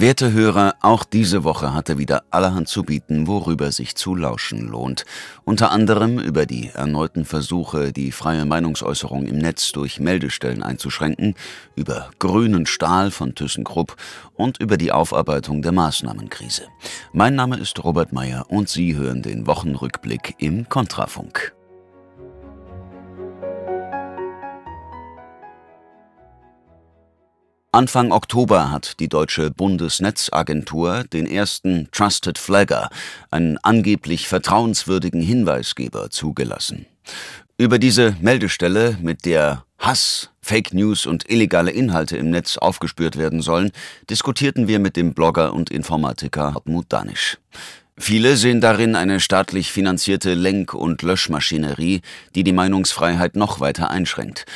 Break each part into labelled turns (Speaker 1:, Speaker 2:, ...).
Speaker 1: Werte Hörer, auch diese Woche hatte wieder allerhand zu bieten, worüber sich zu lauschen lohnt. Unter anderem über die erneuten Versuche, die freie Meinungsäußerung im Netz durch Meldestellen einzuschränken, über grünen Stahl von ThyssenKrupp und über die Aufarbeitung der Maßnahmenkrise. Mein Name ist Robert Meyer und Sie hören den Wochenrückblick im Kontrafunk. Anfang Oktober hat die deutsche Bundesnetzagentur den ersten Trusted Flagger, einen angeblich vertrauenswürdigen Hinweisgeber, zugelassen. Über diese Meldestelle, mit der Hass, Fake News und illegale Inhalte im Netz aufgespürt werden sollen, diskutierten wir mit dem Blogger und Informatiker Hartmut Danisch. Viele sehen darin eine staatlich finanzierte Lenk- und Löschmaschinerie, die die Meinungsfreiheit noch weiter einschränkt.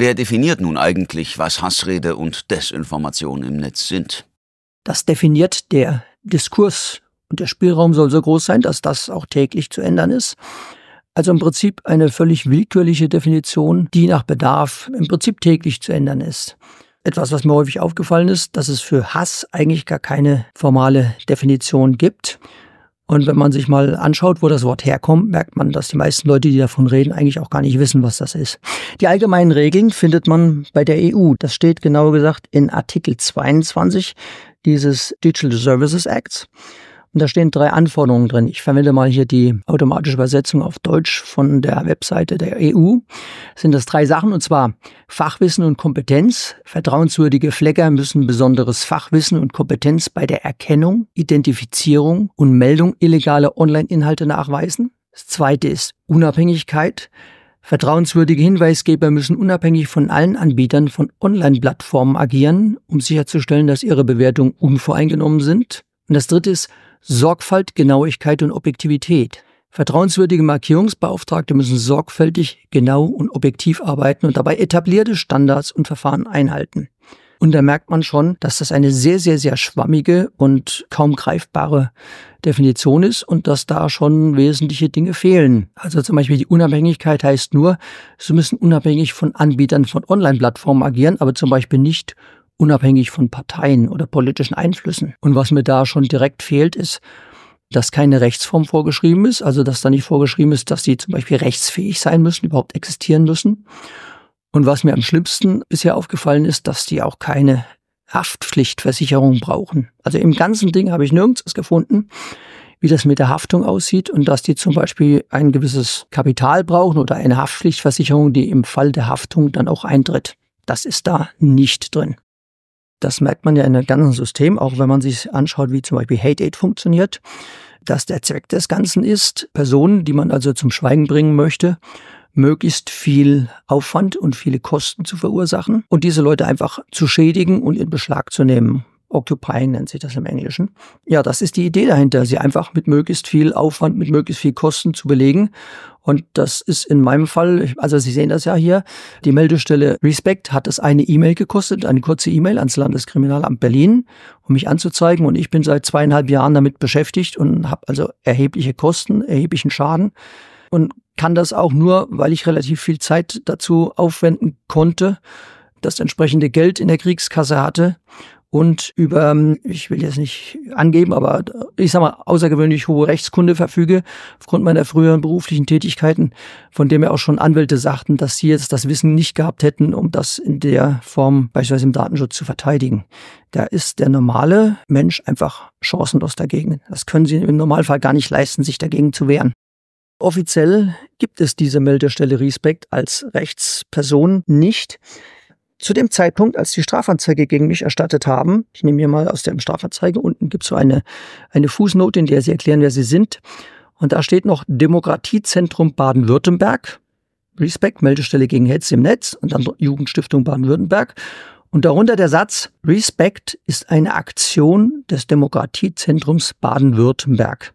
Speaker 1: Wer definiert nun eigentlich, was Hassrede und Desinformation im Netz sind?
Speaker 2: Das definiert der Diskurs und der Spielraum soll so groß sein, dass das auch täglich zu ändern ist. Also im Prinzip eine völlig willkürliche Definition, die nach Bedarf im Prinzip täglich zu ändern ist. Etwas, was mir häufig aufgefallen ist, dass es für Hass eigentlich gar keine formale Definition gibt. Und wenn man sich mal anschaut, wo das Wort herkommt, merkt man, dass die meisten Leute, die davon reden, eigentlich auch gar nicht wissen, was das ist. Die allgemeinen Regeln findet man bei der EU. Das steht genauer gesagt in Artikel 22 dieses Digital Services Acts. Und da stehen drei Anforderungen drin. Ich verwende mal hier die automatische Übersetzung auf Deutsch von der Webseite der EU. sind das drei Sachen und zwar Fachwissen und Kompetenz. Vertrauenswürdige Flecker müssen besonderes Fachwissen und Kompetenz bei der Erkennung, Identifizierung und Meldung illegaler Online-Inhalte nachweisen. Das zweite ist Unabhängigkeit. Vertrauenswürdige Hinweisgeber müssen unabhängig von allen Anbietern von Online-Plattformen agieren, um sicherzustellen, dass ihre Bewertungen unvoreingenommen sind. Und das dritte ist Sorgfalt, Genauigkeit und Objektivität. Vertrauenswürdige Markierungsbeauftragte müssen sorgfältig, genau und objektiv arbeiten und dabei etablierte Standards und Verfahren einhalten. Und da merkt man schon, dass das eine sehr, sehr, sehr schwammige und kaum greifbare Definition ist und dass da schon wesentliche Dinge fehlen. Also zum Beispiel die Unabhängigkeit heißt nur, sie müssen unabhängig von Anbietern von Online-Plattformen agieren, aber zum Beispiel nicht unabhängig von Parteien oder politischen Einflüssen. Und was mir da schon direkt fehlt, ist, dass keine Rechtsform vorgeschrieben ist, also dass da nicht vorgeschrieben ist, dass sie zum Beispiel rechtsfähig sein müssen, überhaupt existieren müssen. Und was mir am schlimmsten bisher aufgefallen ist, dass die auch keine Haftpflichtversicherung brauchen. Also im ganzen Ding habe ich nirgends gefunden, wie das mit der Haftung aussieht und dass die zum Beispiel ein gewisses Kapital brauchen oder eine Haftpflichtversicherung, die im Fall der Haftung dann auch eintritt. Das ist da nicht drin. Das merkt man ja in dem ganzen System, auch wenn man sich anschaut, wie zum Beispiel Hate Aid funktioniert, dass der Zweck des Ganzen ist, Personen, die man also zum Schweigen bringen möchte, möglichst viel Aufwand und viele Kosten zu verursachen und diese Leute einfach zu schädigen und in Beschlag zu nehmen. Occupying nennt sich das im Englischen. Ja, das ist die Idee dahinter, sie einfach mit möglichst viel Aufwand, mit möglichst viel Kosten zu belegen und das ist in meinem Fall, also Sie sehen das ja hier, die Meldestelle Respect hat es eine E-Mail gekostet, eine kurze E-Mail ans Landeskriminalamt Berlin, um mich anzuzeigen. Und ich bin seit zweieinhalb Jahren damit beschäftigt und habe also erhebliche Kosten, erheblichen Schaden und kann das auch nur, weil ich relativ viel Zeit dazu aufwenden konnte, das entsprechende Geld in der Kriegskasse hatte und über, ähm, ich will jetzt nicht angeben, aber ich sag mal, außergewöhnlich hohe Rechtskunde verfüge, aufgrund meiner früheren beruflichen Tätigkeiten, von dem ja auch schon Anwälte sagten, dass sie jetzt das Wissen nicht gehabt hätten, um das in der Form beispielsweise im Datenschutz zu verteidigen. Da ist der normale Mensch einfach chancenlos dagegen. Das können sie im Normalfall gar nicht leisten, sich dagegen zu wehren. Offiziell gibt es diese Meldestelle Respekt als Rechtsperson nicht zu dem Zeitpunkt, als die Strafanzeige gegen mich erstattet haben, ich nehme hier mal aus der Strafanzeige, unten gibt es so eine, eine Fußnote, in der sie erklären, wer sie sind. Und da steht noch Demokratiezentrum Baden-Württemberg, Respekt, Meldestelle gegen Hetz im Netz und dann Jugendstiftung Baden-Württemberg. Und darunter der Satz, Respect ist eine Aktion des Demokratiezentrums Baden-Württemberg,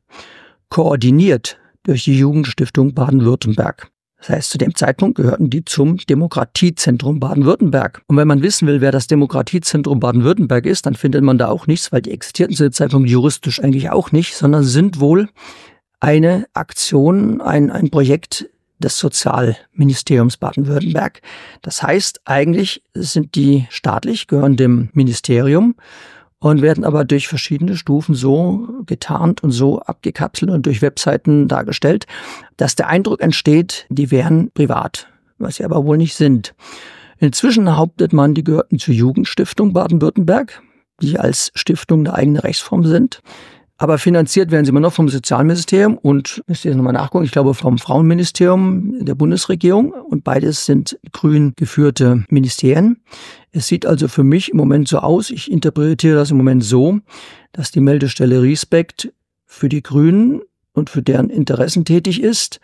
Speaker 2: koordiniert durch die Jugendstiftung Baden-Württemberg. Das heißt, zu dem Zeitpunkt gehörten die zum Demokratiezentrum Baden-Württemberg. Und wenn man wissen will, wer das Demokratiezentrum Baden-Württemberg ist, dann findet man da auch nichts, weil die existierten zu dem Zeitpunkt juristisch eigentlich auch nicht, sondern sind wohl eine Aktion, ein, ein Projekt des Sozialministeriums Baden-Württemberg. Das heißt, eigentlich sind die staatlich, gehören dem Ministerium und werden aber durch verschiedene Stufen so getarnt und so abgekapselt und durch Webseiten dargestellt, dass der Eindruck entsteht, die wären privat, was sie aber wohl nicht sind. Inzwischen hauptet man, die gehörten zur Jugendstiftung Baden-Württemberg, die als Stiftung eine eigene Rechtsform sind. Aber finanziert werden sie immer noch vom Sozialministerium und, müsst ihr jetzt nochmal nachgucken, ich glaube vom Frauenministerium der Bundesregierung. Und beides sind grün geführte Ministerien. Es sieht also für mich im Moment so aus, ich interpretiere das im Moment so, dass die Meldestelle Respekt für die Grünen und für deren Interessen tätig ist,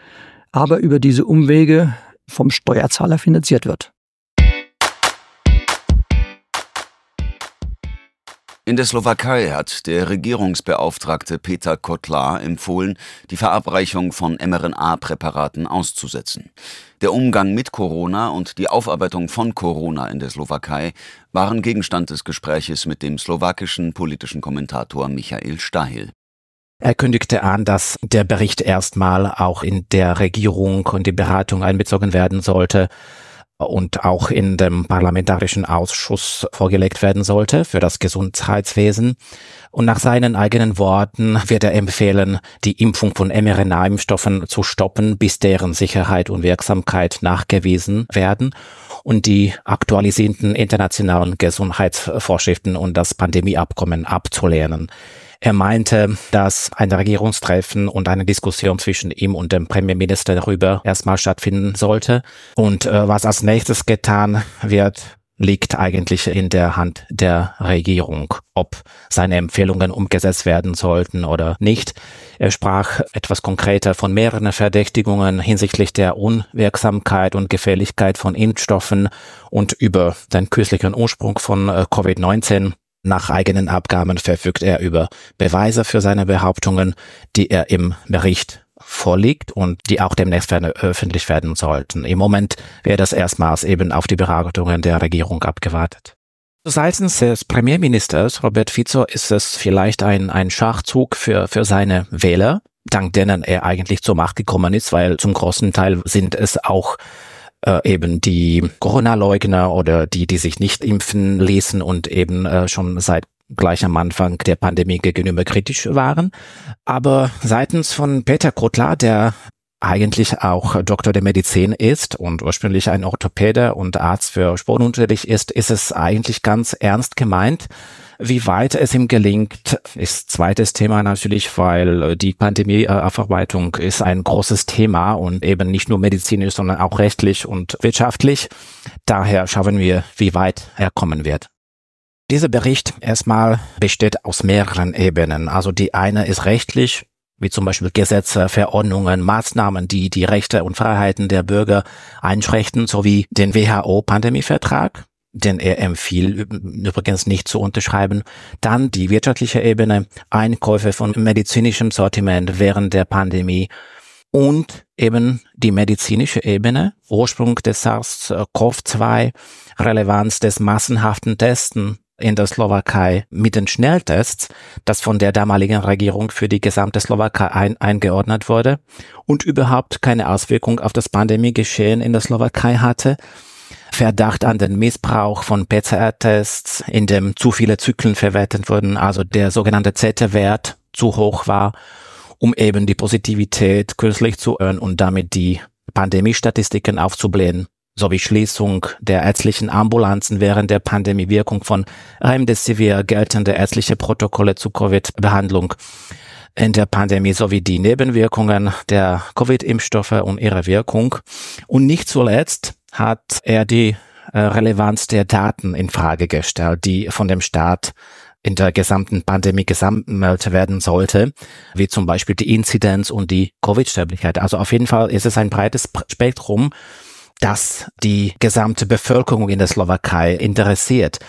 Speaker 2: aber über diese Umwege vom Steuerzahler finanziert wird.
Speaker 1: In der Slowakei hat der Regierungsbeauftragte Peter Kotlar empfohlen, die Verabreichung von mRNA-Präparaten auszusetzen. Der Umgang mit Corona und die Aufarbeitung von Corona in der Slowakei waren Gegenstand des Gespräches mit dem slowakischen politischen Kommentator Michael Stahil.
Speaker 3: Er kündigte an, dass der Bericht erstmal auch in der Regierung und die Beratung einbezogen werden sollte und auch in dem parlamentarischen Ausschuss vorgelegt werden sollte für das Gesundheitswesen. Und nach seinen eigenen Worten wird er empfehlen, die Impfung von mRNA-Impfstoffen zu stoppen, bis deren Sicherheit und Wirksamkeit nachgewiesen werden und die aktualisierten internationalen Gesundheitsvorschriften und das Pandemieabkommen abzulehnen. Er meinte, dass ein Regierungstreffen und eine Diskussion zwischen ihm und dem Premierminister darüber erstmal stattfinden sollte. Und äh, was als nächstes getan wird, liegt eigentlich in der Hand der Regierung, ob seine Empfehlungen umgesetzt werden sollten oder nicht. Er sprach etwas konkreter von mehreren Verdächtigungen hinsichtlich der Unwirksamkeit und Gefährlichkeit von Impfstoffen und über den kürzlichen Ursprung von äh, Covid-19. Nach eigenen Abgaben verfügt er über Beweise für seine Behauptungen, die er im Bericht vorliegt und die auch demnächst öffentlich werden sollten. Im Moment wäre das erstmals eben auf die Beratungen der Regierung abgewartet. Seitens des Premierministers Robert Fico ist es vielleicht ein, ein Schachzug für, für seine Wähler, dank denen er eigentlich zur Macht gekommen ist, weil zum großen Teil sind es auch äh, eben die Corona-Leugner oder die, die sich nicht impfen ließen und eben äh, schon seit gleich am Anfang der Pandemie gegenüber kritisch waren. Aber seitens von Peter Krotler, der eigentlich auch Doktor der Medizin ist und ursprünglich ein Orthopäde und Arzt für Sportunterricht ist, ist es eigentlich ganz ernst gemeint. Wie weit es ihm gelingt, ist zweites Thema natürlich, weil äh, die Pandemieaufarbeitung ist ein großes Thema und eben nicht nur medizinisch, sondern auch rechtlich und wirtschaftlich. Daher schauen wir, wie weit er kommen wird. Dieser Bericht erstmal besteht aus mehreren Ebenen. Also die eine ist rechtlich, wie zum Beispiel Gesetze, Verordnungen, Maßnahmen, die die Rechte und Freiheiten der Bürger einschränken, sowie den WHO-Pandemievertrag den er empfiehlt, übrigens nicht zu unterschreiben. Dann die wirtschaftliche Ebene, Einkäufe von medizinischem Sortiment während der Pandemie und eben die medizinische Ebene, Ursprung des SARS-CoV-2, Relevanz des massenhaften Testen in der Slowakei mit den Schnelltests, das von der damaligen Regierung für die gesamte Slowakei ein, eingeordnet wurde und überhaupt keine Auswirkung auf das Pandemiegeschehen in der Slowakei hatte Verdacht an den Missbrauch von PCR-Tests, in dem zu viele Zyklen verwertet wurden, also der sogenannte Z-Wert zu hoch war, um eben die Positivität künstlich zu erhöhen und damit die Pandemiestatistiken aufzublähen, sowie Schließung der ärztlichen Ambulanzen während der Pandemiewirkung von Remdesivir, geltende ärztliche Protokolle zur Covid-Behandlung in der Pandemie sowie die Nebenwirkungen der Covid-Impfstoffe und ihre Wirkung. Und nicht zuletzt hat er die äh, Relevanz der Daten in Frage gestellt, die von dem Staat in der gesamten Pandemie gesammelt werden sollte, wie zum Beispiel die Inzidenz und die Covid-Sterblichkeit. Also auf jeden Fall ist es ein breites Spektrum, das die gesamte Bevölkerung in der Slowakei interessiert.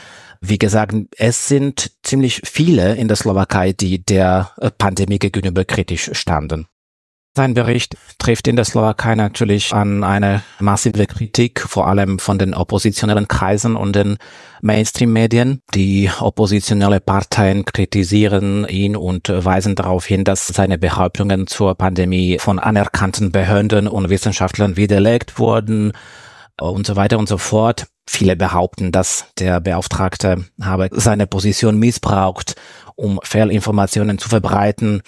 Speaker 3: Wie gesagt, es sind ziemlich viele in der Slowakei, die der Pandemie gegenüber kritisch standen. Sein Bericht trifft in der Slowakei natürlich an eine massive Kritik, vor allem von den oppositionellen Kreisen und den Mainstream-Medien. Die oppositionelle Parteien kritisieren ihn und weisen darauf hin, dass seine Behauptungen zur Pandemie von anerkannten Behörden und Wissenschaftlern widerlegt wurden und so weiter und so fort. Viele behaupten, dass der Beauftragte habe seine Position missbraucht, um Fehlinformationen zu verbreiten.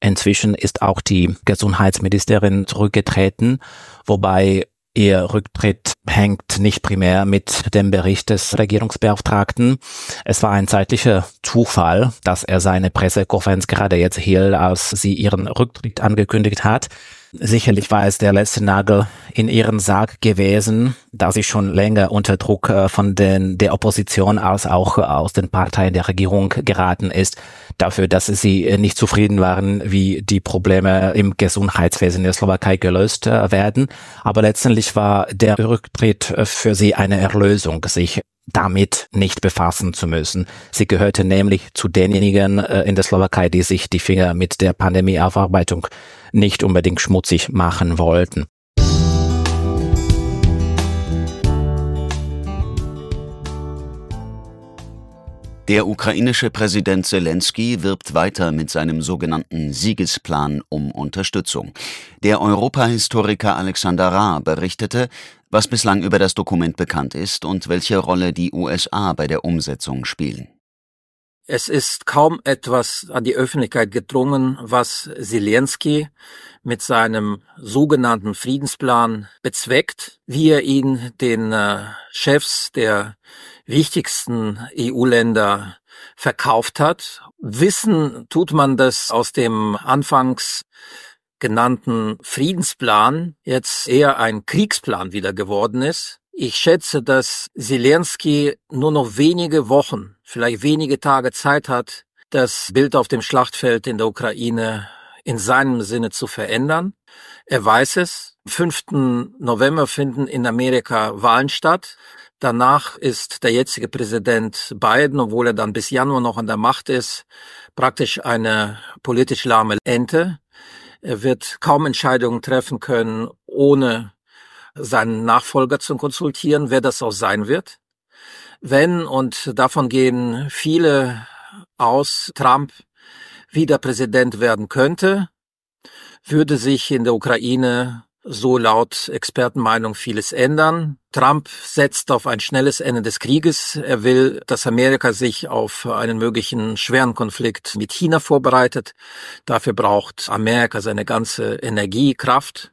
Speaker 3: Inzwischen ist auch die Gesundheitsministerin zurückgetreten, wobei Ihr Rücktritt hängt nicht primär mit dem Bericht des Regierungsbeauftragten. Es war ein zeitlicher Zufall, dass er seine Pressekonferenz gerade jetzt hielt, als sie ihren Rücktritt angekündigt hat. Sicherlich war es der letzte Nagel in ihren Sarg gewesen, da sie schon länger unter Druck äh, von den, der Opposition als auch äh, aus den Parteien der Regierung geraten ist, dafür, dass sie nicht zufrieden waren, wie die Probleme im Gesundheitswesen der Slowakei gelöst äh, werden. Aber letztendlich war der Rücktritt für sie eine Erlösung, sich damit nicht befassen zu müssen. Sie gehörte nämlich zu denjenigen in der Slowakei, die sich die Finger mit der Pandemieaufarbeitung nicht unbedingt schmutzig machen wollten.
Speaker 1: Der ukrainische Präsident Zelensky wirbt weiter mit seinem sogenannten Siegesplan um Unterstützung. Der Europahistoriker Alexander Ra berichtete, was bislang über das Dokument bekannt ist und welche Rolle die USA bei der Umsetzung spielen.
Speaker 4: Es ist kaum etwas an die Öffentlichkeit gedrungen, was Zelensky mit seinem sogenannten Friedensplan bezweckt, wie er ihn den äh, Chefs der wichtigsten EU-Länder verkauft hat. Wissen tut man das aus dem anfangs genannten Friedensplan jetzt eher ein Kriegsplan wieder geworden ist, ich schätze, dass Zelensky nur noch wenige Wochen, vielleicht wenige Tage Zeit hat, das Bild auf dem Schlachtfeld in der Ukraine in seinem Sinne zu verändern. Er weiß es. Am 5. November finden in Amerika Wahlen statt. Danach ist der jetzige Präsident Biden, obwohl er dann bis Januar noch an der Macht ist, praktisch eine politisch lahme Ente. Er wird kaum Entscheidungen treffen können, ohne seinen Nachfolger zu konsultieren, wer das auch sein wird. Wenn, und davon gehen viele aus, Trump wieder Präsident werden könnte, würde sich in der Ukraine so laut Expertenmeinung vieles ändern. Trump setzt auf ein schnelles Ende des Krieges. Er will, dass Amerika sich auf einen möglichen schweren Konflikt mit China vorbereitet. Dafür braucht Amerika seine ganze Energie, Kraft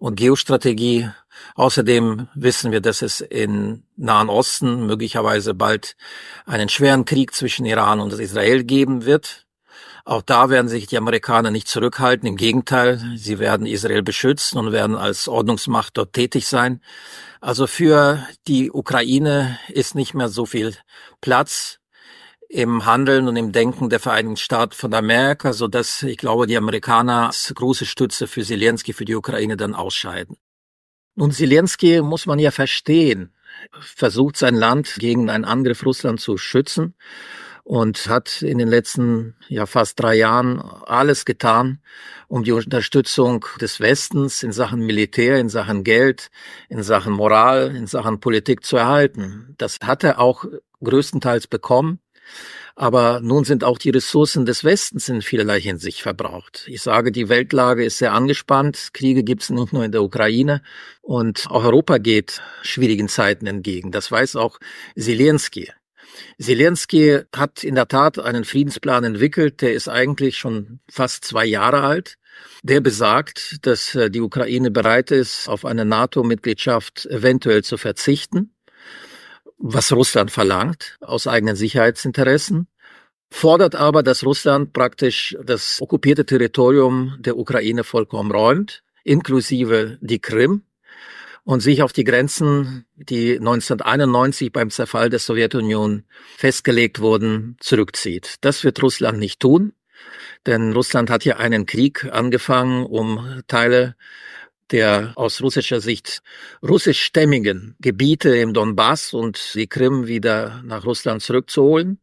Speaker 4: und Geostrategie. Außerdem wissen wir, dass es im Nahen Osten möglicherweise bald einen schweren Krieg zwischen Iran und Israel geben wird. Auch da werden sich die Amerikaner nicht zurückhalten. Im Gegenteil, sie werden Israel beschützen und werden als Ordnungsmacht dort tätig sein. Also für die Ukraine ist nicht mehr so viel Platz im Handeln und im Denken der Vereinigten Staaten von Amerika, so dass ich glaube, die Amerikaner als große Stütze für Zelensky, für die Ukraine dann ausscheiden. Nun, Zelensky muss man ja verstehen, versucht sein Land gegen einen Angriff Russland zu schützen und hat in den letzten ja fast drei Jahren alles getan, um die Unterstützung des Westens in Sachen Militär, in Sachen Geld, in Sachen Moral, in Sachen Politik zu erhalten. Das hat er auch größtenteils bekommen. Aber nun sind auch die Ressourcen des Westens in vielerlei Hinsicht verbraucht. Ich sage, die Weltlage ist sehr angespannt. Kriege gibt es nicht nur in der Ukraine. Und auch Europa geht schwierigen Zeiten entgegen. Das weiß auch Zelensky. Zelensky hat in der Tat einen Friedensplan entwickelt, der ist eigentlich schon fast zwei Jahre alt. Der besagt, dass äh, die Ukraine bereit ist, auf eine NATO-Mitgliedschaft eventuell zu verzichten was Russland verlangt aus eigenen Sicherheitsinteressen, fordert aber, dass Russland praktisch das okkupierte Territorium der Ukraine vollkommen räumt, inklusive die Krim und sich auf die Grenzen, die 1991 beim Zerfall der Sowjetunion festgelegt wurden, zurückzieht. Das wird Russland nicht tun, denn Russland hat ja einen Krieg angefangen, um Teile der aus russischer Sicht russischstämmigen Gebiete im Donbass und die Krim wieder nach Russland zurückzuholen.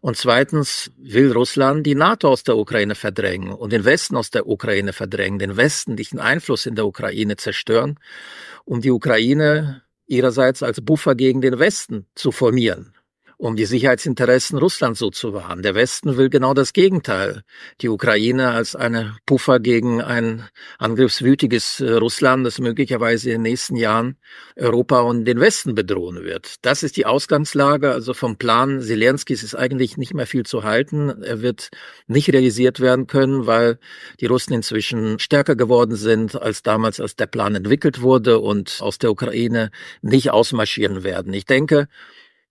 Speaker 4: Und zweitens will Russland die NATO aus der Ukraine verdrängen und den Westen aus der Ukraine verdrängen, den westlichen Einfluss in der Ukraine zerstören, um die Ukraine ihrerseits als Buffer gegen den Westen zu formieren um die Sicherheitsinteressen Russlands so zu wahren. Der Westen will genau das Gegenteil. Die Ukraine als eine Puffer gegen ein angriffswütiges äh, Russland, das möglicherweise in den nächsten Jahren Europa und den Westen bedrohen wird. Das ist die Ausgangslage. Also vom Plan Zelenskis ist eigentlich nicht mehr viel zu halten. Er wird nicht realisiert werden können, weil die Russen inzwischen stärker geworden sind als damals, als der Plan entwickelt wurde und aus der Ukraine nicht ausmarschieren werden. Ich denke,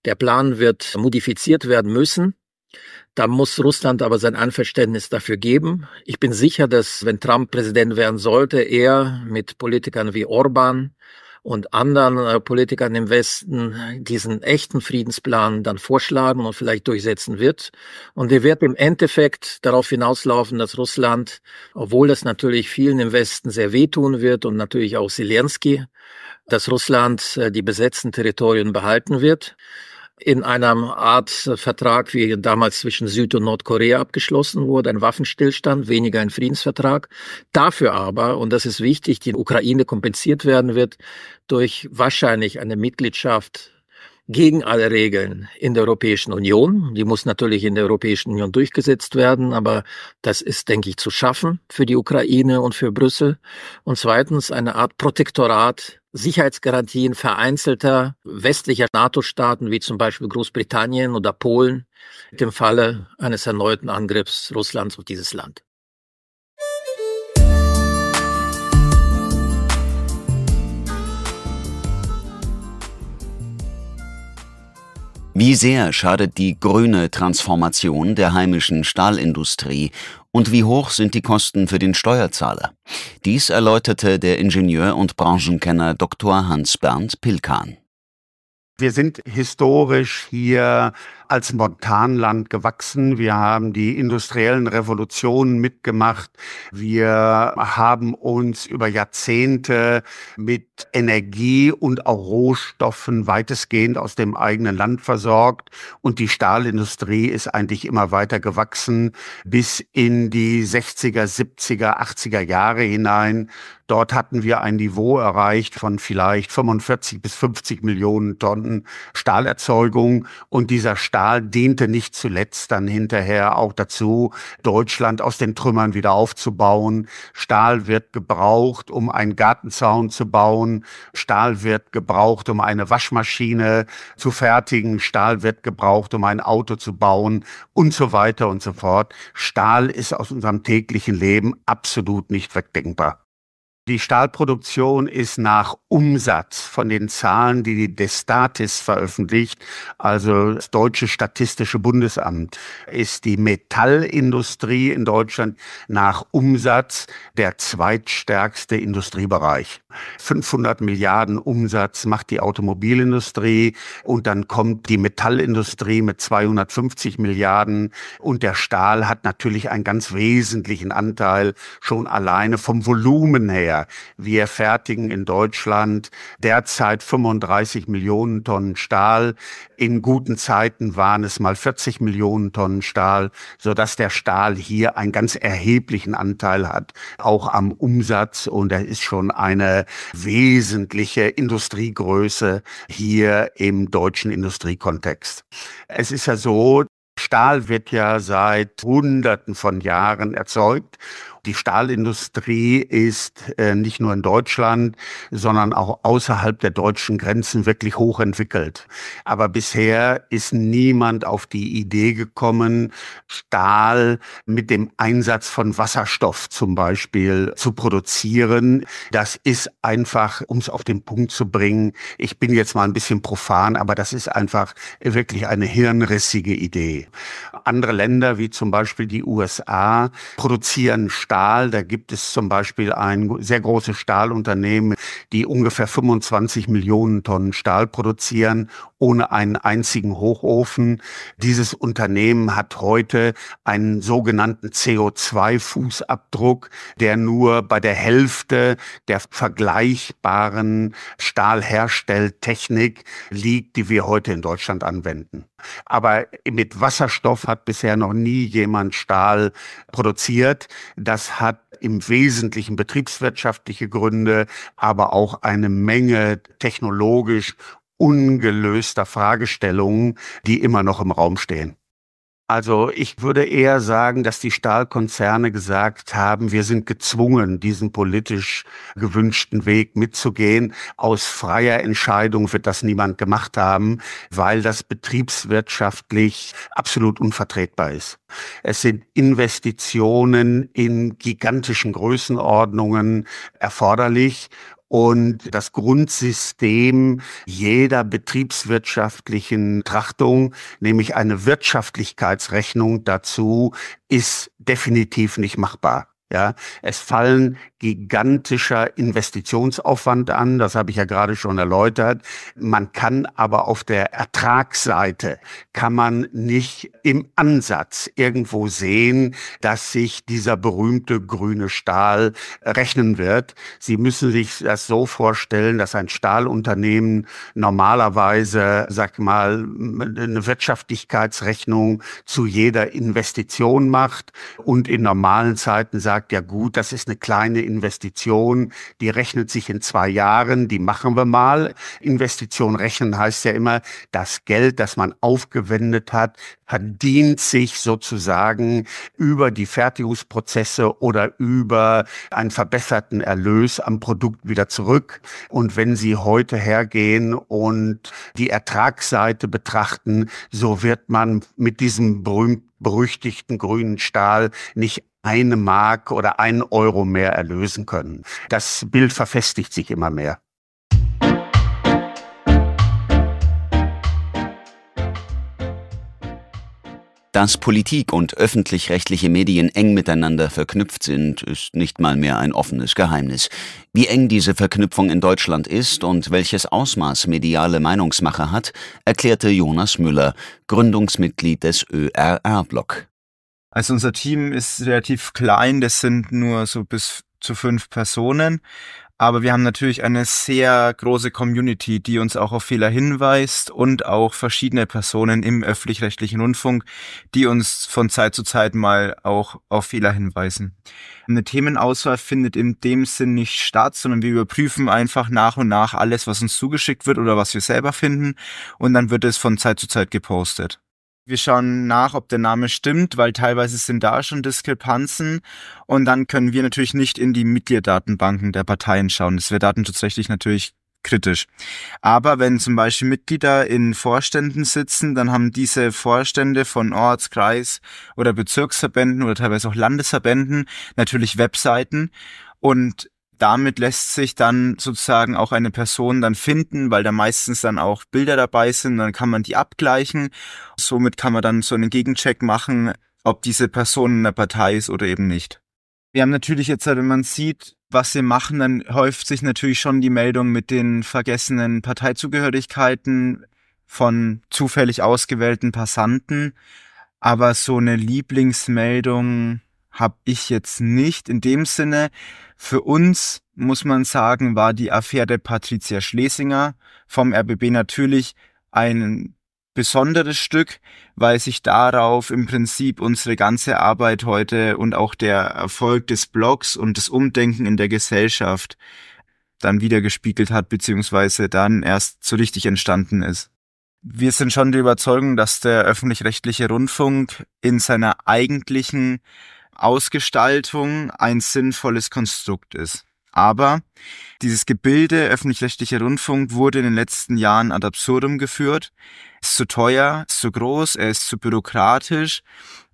Speaker 4: der Plan wird modifiziert werden müssen. Da muss Russland aber sein Einverständnis dafür geben. Ich bin sicher, dass wenn Trump Präsident werden sollte, er mit Politikern wie Orban und anderen äh, Politikern im Westen diesen echten Friedensplan dann vorschlagen und vielleicht durchsetzen wird. Und der wird im Endeffekt darauf hinauslaufen, dass Russland, obwohl das natürlich vielen im Westen sehr wehtun wird und natürlich auch Zelensky, dass Russland äh, die besetzten Territorien behalten wird in einer Art äh, Vertrag, wie damals zwischen Süd- und Nordkorea abgeschlossen wurde, ein Waffenstillstand, weniger ein Friedensvertrag. Dafür aber, und das ist wichtig, die Ukraine kompensiert werden wird durch wahrscheinlich eine Mitgliedschaft gegen alle Regeln in der Europäischen Union. Die muss natürlich in der Europäischen Union durchgesetzt werden, aber das ist, denke ich, zu schaffen für die Ukraine und für Brüssel. Und zweitens eine Art Protektorat Sicherheitsgarantien vereinzelter westlicher NATO-Staaten wie zum Beispiel Großbritannien oder Polen im Falle eines erneuten Angriffs Russlands auf dieses Land.
Speaker 1: Wie sehr schadet die grüne Transformation der heimischen Stahlindustrie und wie hoch sind die Kosten für den Steuerzahler? Dies erläuterte der Ingenieur und Branchenkenner Dr. Hans-Bernd Pilkan.
Speaker 5: Wir sind historisch hier als Montanland gewachsen. Wir haben die industriellen Revolutionen mitgemacht. Wir haben uns über Jahrzehnte mit Energie und auch Rohstoffen weitestgehend aus dem eigenen Land versorgt. Und die Stahlindustrie ist eigentlich immer weiter gewachsen bis in die 60er, 70er, 80er Jahre hinein. Dort hatten wir ein Niveau erreicht von vielleicht 45 bis 50 Millionen Tonnen Stahlerzeugung. Und dieser Stahl Stahl diente nicht zuletzt dann hinterher auch dazu, Deutschland aus den Trümmern wieder aufzubauen. Stahl wird gebraucht, um einen Gartenzaun zu bauen. Stahl wird gebraucht, um eine Waschmaschine zu fertigen. Stahl wird gebraucht, um ein Auto zu bauen und so weiter und so fort. Stahl ist aus unserem täglichen Leben absolut nicht wegdenkbar. Die Stahlproduktion ist nach Umsatz von den Zahlen, die die Destatis veröffentlicht, also das Deutsche Statistische Bundesamt, ist die Metallindustrie in Deutschland nach Umsatz der zweitstärkste Industriebereich. 500 Milliarden Umsatz macht die Automobilindustrie und dann kommt die Metallindustrie mit 250 Milliarden und der Stahl hat natürlich einen ganz wesentlichen Anteil schon alleine vom Volumen her Verkehr. Wir fertigen in Deutschland derzeit 35 Millionen Tonnen Stahl. In guten Zeiten waren es mal 40 Millionen Tonnen Stahl, sodass der Stahl hier einen ganz erheblichen Anteil hat, auch am Umsatz. Und er ist schon eine wesentliche Industriegröße hier im deutschen Industriekontext. Es ist ja so, Stahl wird ja seit Hunderten von Jahren erzeugt die Stahlindustrie ist äh, nicht nur in Deutschland, sondern auch außerhalb der deutschen Grenzen wirklich hochentwickelt. Aber bisher ist niemand auf die Idee gekommen, Stahl mit dem Einsatz von Wasserstoff zum Beispiel zu produzieren. Das ist einfach, um es auf den Punkt zu bringen, ich bin jetzt mal ein bisschen profan, aber das ist einfach wirklich eine hirnrissige Idee. Andere Länder wie zum Beispiel die USA produzieren Stahl Stahl. Da gibt es zum Beispiel ein sehr großes Stahlunternehmen die ungefähr 25 Millionen Tonnen Stahl produzieren, ohne einen einzigen Hochofen. Dieses Unternehmen hat heute einen sogenannten CO2-Fußabdruck, der nur bei der Hälfte der vergleichbaren Stahlherstelltechnik liegt, die wir heute in Deutschland anwenden. Aber mit Wasserstoff hat bisher noch nie jemand Stahl produziert. Das hat im Wesentlichen betriebswirtschaftliche Gründe, aber auch eine Menge technologisch ungelöster Fragestellungen, die immer noch im Raum stehen. Also ich würde eher sagen, dass die Stahlkonzerne gesagt haben, wir sind gezwungen, diesen politisch gewünschten Weg mitzugehen. Aus freier Entscheidung wird das niemand gemacht haben, weil das betriebswirtschaftlich absolut unvertretbar ist. Es sind Investitionen in gigantischen Größenordnungen erforderlich und das Grundsystem jeder betriebswirtschaftlichen Trachtung, nämlich eine Wirtschaftlichkeitsrechnung dazu, ist definitiv nicht machbar. Ja, es fallen gigantischer Investitionsaufwand an. Das habe ich ja gerade schon erläutert. Man kann aber auf der Ertragsseite kann man nicht im Ansatz irgendwo sehen, dass sich dieser berühmte grüne Stahl rechnen wird. Sie müssen sich das so vorstellen, dass ein Stahlunternehmen normalerweise, sag mal, eine Wirtschaftlichkeitsrechnung zu jeder Investition macht und in normalen Zeiten sagt, sagt, ja gut, das ist eine kleine Investition, die rechnet sich in zwei Jahren, die machen wir mal. Investition rechnen heißt ja immer, das Geld, das man aufgewendet hat, verdient sich sozusagen über die Fertigungsprozesse oder über einen verbesserten Erlös am Produkt wieder zurück. Und wenn Sie heute hergehen und die Ertragsseite betrachten, so wird man mit diesem berühmten berüchtigten grünen Stahl nicht eine Mark oder einen Euro mehr erlösen können. Das Bild verfestigt sich immer mehr.
Speaker 1: Dass Politik und öffentlich-rechtliche Medien eng miteinander verknüpft sind, ist nicht mal mehr ein offenes Geheimnis. Wie eng diese Verknüpfung in Deutschland ist und welches Ausmaß mediale Meinungsmache hat, erklärte Jonas Müller, Gründungsmitglied des ÖRR-Block.
Speaker 6: Also unser Team ist relativ klein, das sind nur so bis zu fünf Personen. Aber wir haben natürlich eine sehr große Community, die uns auch auf Fehler hinweist und auch verschiedene Personen im öffentlich-rechtlichen Rundfunk, die uns von Zeit zu Zeit mal auch auf Fehler hinweisen. Eine Themenauswahl findet in dem Sinn nicht statt, sondern wir überprüfen einfach nach und nach alles, was uns zugeschickt wird oder was wir selber finden. Und dann wird es von Zeit zu Zeit gepostet. Wir schauen nach, ob der Name stimmt, weil teilweise sind da schon Diskrepanzen. Und dann können wir natürlich nicht in die Mitgliederdatenbanken der Parteien schauen. Das wäre datenschutzrechtlich natürlich kritisch. Aber wenn zum Beispiel Mitglieder in Vorständen sitzen, dann haben diese Vorstände von Orts, Kreis oder Bezirksverbänden oder teilweise auch Landesverbänden natürlich Webseiten. Und damit lässt sich dann sozusagen auch eine Person dann finden, weil da meistens dann auch Bilder dabei sind, dann kann man die abgleichen. Somit kann man dann so einen Gegencheck machen, ob diese Person in der Partei ist oder eben nicht. Wir haben natürlich jetzt, wenn man sieht, was sie machen, dann häuft sich natürlich schon die Meldung mit den vergessenen Parteizugehörigkeiten von zufällig ausgewählten Passanten. Aber so eine Lieblingsmeldung habe ich jetzt nicht. In dem Sinne, für uns muss man sagen, war die Affäre Patricia Schlesinger vom RBB natürlich ein besonderes Stück, weil sich darauf im Prinzip unsere ganze Arbeit heute und auch der Erfolg des Blogs und das Umdenken in der Gesellschaft dann wieder gespiegelt hat, beziehungsweise dann erst so richtig entstanden ist. Wir sind schon der Überzeugung, dass der öffentlich-rechtliche Rundfunk in seiner eigentlichen Ausgestaltung ein sinnvolles Konstrukt ist. Aber dieses Gebilde öffentlich-rechtlicher Rundfunk wurde in den letzten Jahren ad absurdum geführt, ist zu teuer, ist zu groß, er ist zu bürokratisch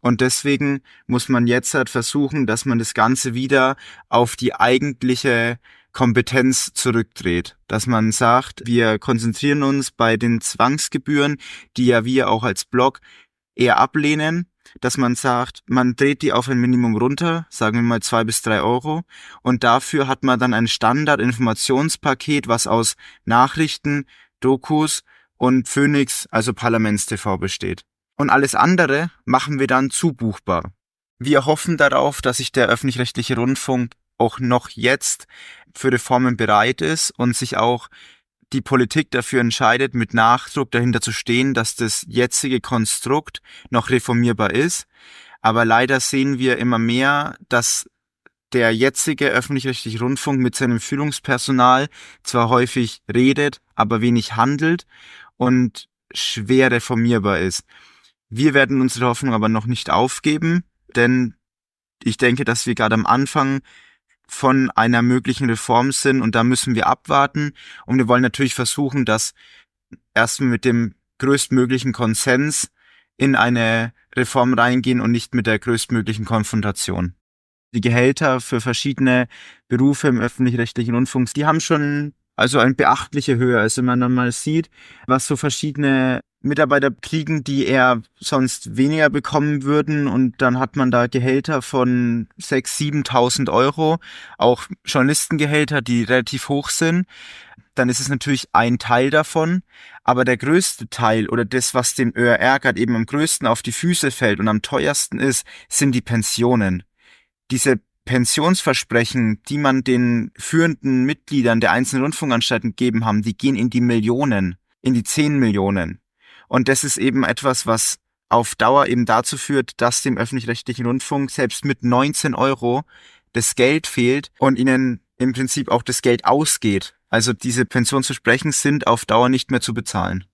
Speaker 6: und deswegen muss man jetzt halt versuchen, dass man das Ganze wieder auf die eigentliche Kompetenz zurückdreht. Dass man sagt, wir konzentrieren uns bei den Zwangsgebühren, die ja wir auch als Blog eher ablehnen, dass man sagt, man dreht die auf ein Minimum runter, sagen wir mal zwei bis drei Euro, und dafür hat man dann ein Standard-Informationspaket, was aus Nachrichten, Dokus und Phoenix, also Parlaments-TV besteht. Und alles andere machen wir dann zubuchbar. Wir hoffen darauf, dass sich der öffentlich-rechtliche Rundfunk auch noch jetzt für Reformen bereit ist und sich auch die Politik dafür entscheidet, mit Nachdruck dahinter zu stehen, dass das jetzige Konstrukt noch reformierbar ist. Aber leider sehen wir immer mehr, dass der jetzige öffentlich-rechtliche Rundfunk mit seinem Führungspersonal zwar häufig redet, aber wenig handelt und schwer reformierbar ist. Wir werden unsere Hoffnung aber noch nicht aufgeben, denn ich denke, dass wir gerade am Anfang von einer möglichen Reform sind und da müssen wir abwarten. Und wir wollen natürlich versuchen, das erstmal mit dem größtmöglichen Konsens in eine Reform reingehen und nicht mit der größtmöglichen Konfrontation. Die Gehälter für verschiedene Berufe im öffentlich-rechtlichen Rundfunk, die haben schon also eine beachtliche Höhe. Also wenn man dann mal sieht, was so verschiedene Mitarbeiter kriegen, die eher sonst weniger bekommen würden. Und dann hat man da Gehälter von 6.000, 7.000 Euro, auch Journalistengehälter, die relativ hoch sind. Dann ist es natürlich ein Teil davon. Aber der größte Teil oder das, was dem ÖRR gerade eben am größten auf die Füße fällt und am teuersten ist, sind die Pensionen. Diese Pensionsversprechen, die man den führenden Mitgliedern der einzelnen Rundfunkanstalten gegeben haben, die gehen in die Millionen, in die zehn Millionen. Und das ist eben etwas, was auf Dauer eben dazu führt, dass dem öffentlich-rechtlichen Rundfunk selbst mit 19 Euro das Geld fehlt und ihnen im Prinzip auch das Geld ausgeht. Also diese Pensionsversprechen
Speaker 1: sind auf Dauer nicht mehr zu bezahlen.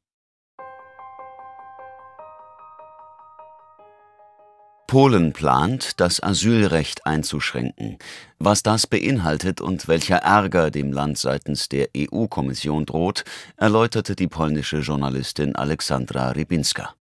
Speaker 1: Polen plant, das Asylrecht einzuschränken. Was das beinhaltet und welcher Ärger dem Land seitens der EU-Kommission droht, erläuterte die polnische Journalistin Aleksandra Rybinska.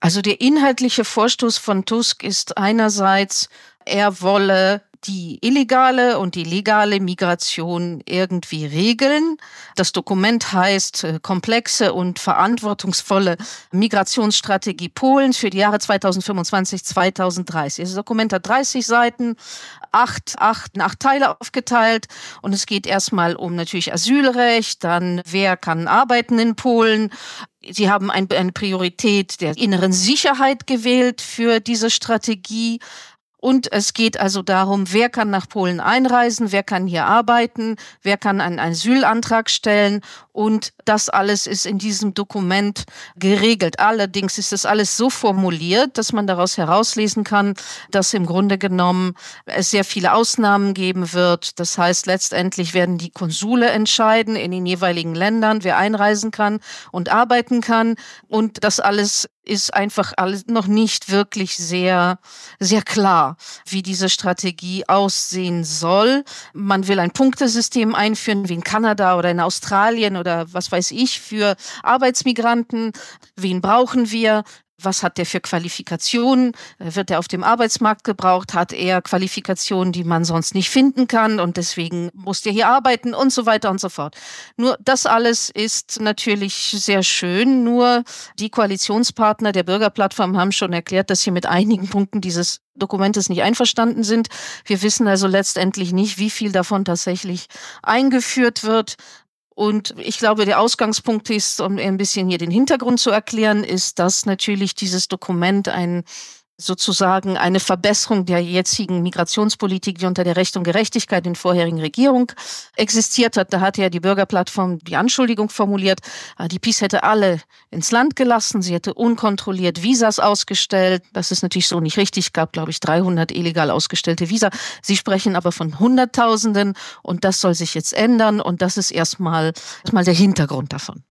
Speaker 7: Also der inhaltliche Vorstoß von Tusk ist einerseits, er wolle die illegale und die legale Migration irgendwie regeln. Das Dokument heißt äh, Komplexe und verantwortungsvolle Migrationsstrategie Polens für die Jahre 2025-2030. Das Dokument hat 30 Seiten, acht, acht, acht Teile aufgeteilt und es geht erstmal um natürlich Asylrecht, dann wer kann arbeiten in Polen, Sie haben eine Priorität der inneren Sicherheit gewählt für diese Strategie. Und es geht also darum, wer kann nach Polen einreisen, wer kann hier arbeiten, wer kann einen Asylantrag stellen. Und das alles ist in diesem Dokument geregelt. Allerdings ist das alles so formuliert, dass man daraus herauslesen kann, dass im Grunde genommen es sehr viele Ausnahmen geben wird. Das heißt, letztendlich werden die Konsule entscheiden in den jeweiligen Ländern, wer einreisen kann und arbeiten kann. Und das alles ist einfach alles noch nicht wirklich sehr, sehr klar, wie diese Strategie aussehen soll. Man will ein Punktesystem einführen, wie in Kanada oder in Australien oder was weiß ich, für Arbeitsmigranten. Wen brauchen wir? was hat der für Qualifikationen, äh, wird er auf dem Arbeitsmarkt gebraucht, hat er Qualifikationen, die man sonst nicht finden kann und deswegen muss der hier arbeiten und so weiter und so fort. Nur das alles ist natürlich sehr schön, nur die Koalitionspartner der Bürgerplattform haben schon erklärt, dass sie mit einigen Punkten dieses Dokumentes nicht einverstanden sind. Wir wissen also letztendlich nicht, wie viel davon tatsächlich eingeführt wird. Und ich glaube, der Ausgangspunkt ist, um ein bisschen hier den Hintergrund zu erklären, ist, dass natürlich dieses Dokument ein sozusagen eine Verbesserung der jetzigen Migrationspolitik, die unter der Recht und Gerechtigkeit in vorherigen Regierung existiert hat. Da hatte ja die Bürgerplattform die Anschuldigung formuliert, äh, die PiS hätte alle ins Land gelassen, sie hätte unkontrolliert Visas ausgestellt. Das ist natürlich so nicht richtig, gab, glaube ich, 300 illegal ausgestellte Visa. Sie sprechen aber von Hunderttausenden und das soll sich jetzt ändern und das ist erstmal, erstmal der Hintergrund davon.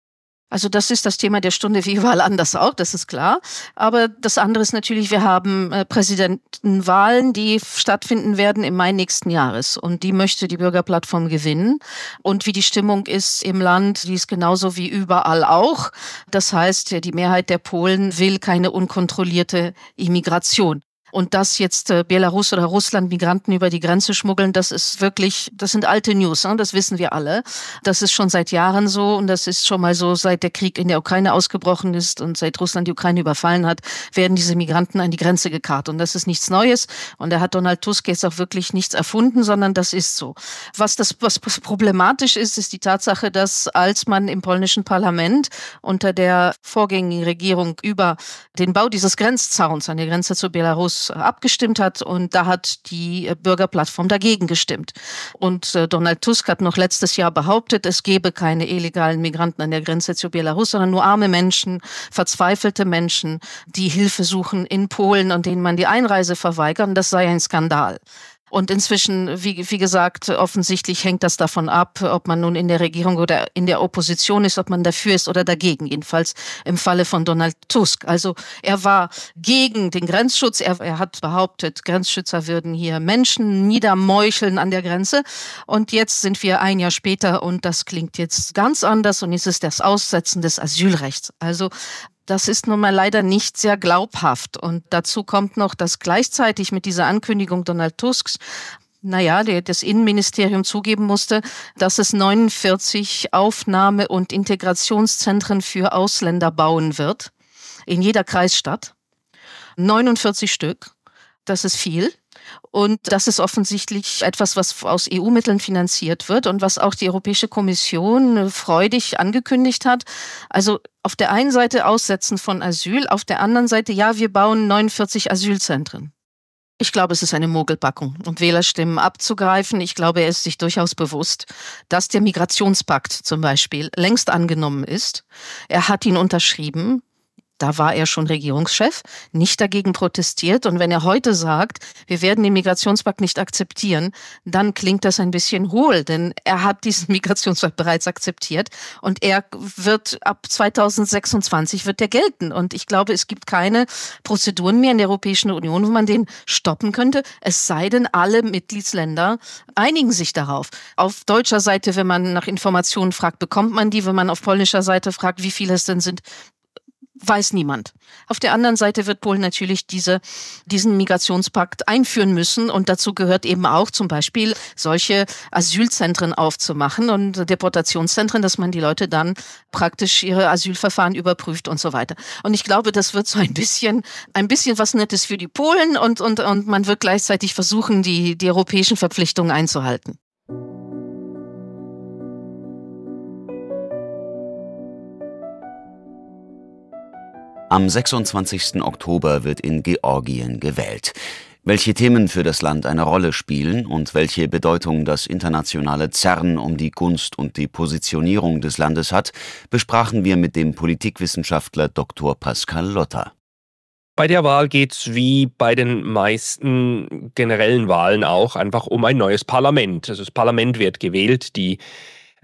Speaker 7: Also das ist das Thema der Stunde wie überall anders auch, das ist klar. Aber das andere ist natürlich, wir haben äh, Präsidentenwahlen, die stattfinden werden im Mai nächsten Jahres. Und die möchte die Bürgerplattform gewinnen. Und wie die Stimmung ist im Land, die ist genauso wie überall auch. Das heißt, die Mehrheit der Polen will keine unkontrollierte Immigration. Und dass jetzt äh, Belarus oder Russland Migranten über die Grenze schmuggeln, das ist wirklich, das sind alte News, ne? das wissen wir alle. Das ist schon seit Jahren so und das ist schon mal so, seit der Krieg in der Ukraine ausgebrochen ist und seit Russland die Ukraine überfallen hat, werden diese Migranten an die Grenze gekarrt. Und das ist nichts Neues. Und da hat Donald Tusk jetzt auch wirklich nichts erfunden, sondern das ist so. Was das, was problematisch ist, ist die Tatsache, dass als man im polnischen Parlament unter der vorgängigen Regierung über den Bau dieses Grenzzauns an der Grenze zu Belarus abgestimmt hat und da hat die äh, Bürgerplattform dagegen gestimmt. Und äh, Donald Tusk hat noch letztes Jahr behauptet, es gebe keine illegalen Migranten an der Grenze zu Belarus, sondern nur arme Menschen, verzweifelte Menschen, die Hilfe suchen in Polen und denen man die Einreise verweigert. Und das sei ein Skandal. Und inzwischen, wie, wie gesagt, offensichtlich hängt das davon ab, ob man nun in der Regierung oder in der Opposition ist, ob man dafür ist oder dagegen. Jedenfalls im Falle von Donald Tusk. Also er war gegen den Grenzschutz. Er, er hat behauptet, Grenzschützer würden hier Menschen niedermeucheln an der Grenze. Und jetzt sind wir ein Jahr später und das klingt jetzt ganz anders und es ist das Aussetzen des Asylrechts. Also das ist nun mal leider nicht sehr glaubhaft. Und dazu kommt noch, dass gleichzeitig mit dieser Ankündigung Donald Tusks naja, der, das Innenministerium zugeben musste, dass es 49 Aufnahme- und Integrationszentren für Ausländer bauen wird. In jeder Kreisstadt. 49 Stück. Das ist viel. Und das ist offensichtlich etwas, was aus EU-Mitteln finanziert wird und was auch die Europäische Kommission freudig angekündigt hat. Also auf der einen Seite Aussetzen von Asyl, auf der anderen Seite, ja, wir bauen 49 Asylzentren. Ich glaube, es ist eine Mogelpackung, um Wählerstimmen abzugreifen. Ich glaube, er ist sich durchaus bewusst, dass der Migrationspakt zum Beispiel längst angenommen ist. Er hat ihn unterschrieben da war er schon Regierungschef, nicht dagegen protestiert. Und wenn er heute sagt, wir werden den Migrationspakt nicht akzeptieren, dann klingt das ein bisschen hohl, denn er hat diesen Migrationspakt bereits akzeptiert und er wird ab 2026 wird er gelten. Und ich glaube, es gibt keine Prozeduren mehr in der Europäischen Union, wo man den stoppen könnte, es sei denn, alle Mitgliedsländer einigen sich darauf. Auf deutscher Seite, wenn man nach Informationen fragt, bekommt man die. Wenn man auf polnischer Seite fragt, wie viele es denn sind, weiß niemand. Auf der anderen Seite wird Polen natürlich diese, diesen Migrationspakt einführen müssen und dazu gehört eben auch zum Beispiel solche Asylzentren aufzumachen und Deportationszentren, dass man die Leute dann praktisch ihre Asylverfahren überprüft und so weiter. Und ich glaube, das wird so ein bisschen, ein bisschen was Nettes für die Polen und, und, und man wird gleichzeitig versuchen, die, die europäischen Verpflichtungen einzuhalten.
Speaker 1: Am 26. Oktober wird in Georgien gewählt. Welche Themen für das Land eine Rolle spielen und welche Bedeutung das internationale Zerren um die Gunst und die Positionierung des Landes hat, besprachen wir mit dem Politikwissenschaftler Dr. Pascal Lotter.
Speaker 8: Bei der Wahl geht es wie bei den meisten generellen Wahlen auch einfach um ein neues Parlament. Also das Parlament wird gewählt, die,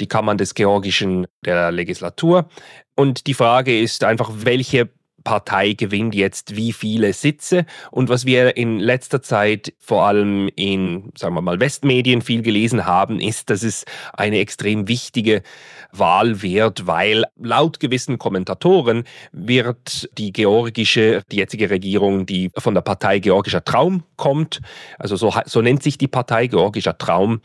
Speaker 8: die Kammern des georgischen der Legislatur. Und die Frage ist einfach, welche Partei gewinnt jetzt wie viele Sitze. Und was wir in letzter Zeit vor allem in, sagen wir mal, Westmedien viel gelesen haben, ist, dass es eine extrem wichtige Wahl wird, weil laut gewissen Kommentatoren wird die georgische, die jetzige Regierung, die von der Partei Georgischer Traum kommt, also so, so nennt sich die Partei Georgischer Traum,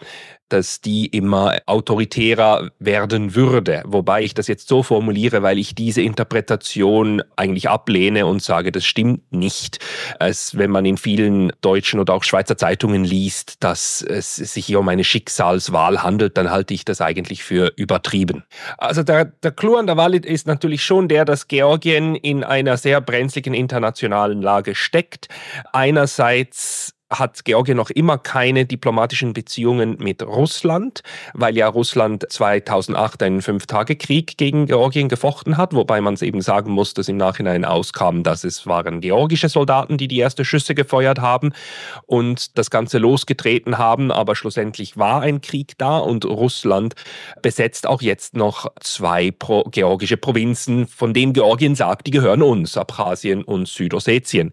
Speaker 8: dass die immer autoritärer werden würde. Wobei ich das jetzt so formuliere, weil ich diese Interpretation eigentlich ablehne und sage, das stimmt nicht. Es, wenn man in vielen deutschen oder auch Schweizer Zeitungen liest, dass es sich hier um eine Schicksalswahl handelt, dann halte ich das eigentlich für übertrieben. Also der, der Clou an der Wahl ist natürlich schon der, dass Georgien in einer sehr brenzligen internationalen Lage steckt. Einerseits hat Georgien noch immer keine diplomatischen Beziehungen mit Russland, weil ja Russland 2008 einen Fünf-Tage-Krieg gegen Georgien gefochten hat, wobei man es eben sagen muss, dass im Nachhinein auskam, dass es waren georgische Soldaten, die die erste Schüsse gefeuert haben und das Ganze losgetreten haben, aber schlussendlich war ein Krieg da und Russland besetzt auch jetzt noch zwei pro georgische Provinzen, von denen Georgien sagt, die gehören uns, Abchasien und Südossetien.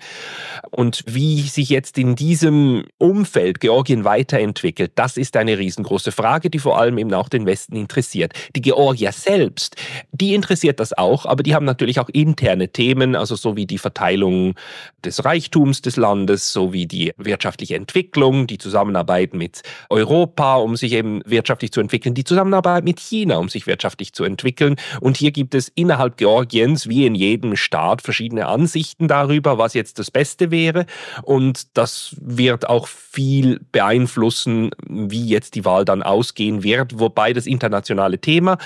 Speaker 8: Und wie sich jetzt in diesem diesem Umfeld Georgien weiterentwickelt? Das ist eine riesengroße Frage, die vor allem eben auch den Westen interessiert. Die Georgier selbst, die interessiert das auch, aber die haben natürlich auch interne Themen, also so wie die Verteilung des Reichtums des Landes, so wie die wirtschaftliche Entwicklung, die Zusammenarbeit mit Europa, um sich eben wirtschaftlich zu entwickeln, die Zusammenarbeit mit China, um sich wirtschaftlich zu entwickeln. Und hier gibt es innerhalb Georgiens, wie in jedem Staat, verschiedene Ansichten darüber, was jetzt das Beste wäre. Und das wird wird auch viel beeinflussen, wie jetzt die Wahl dann ausgehen wird, wobei das internationale Thema,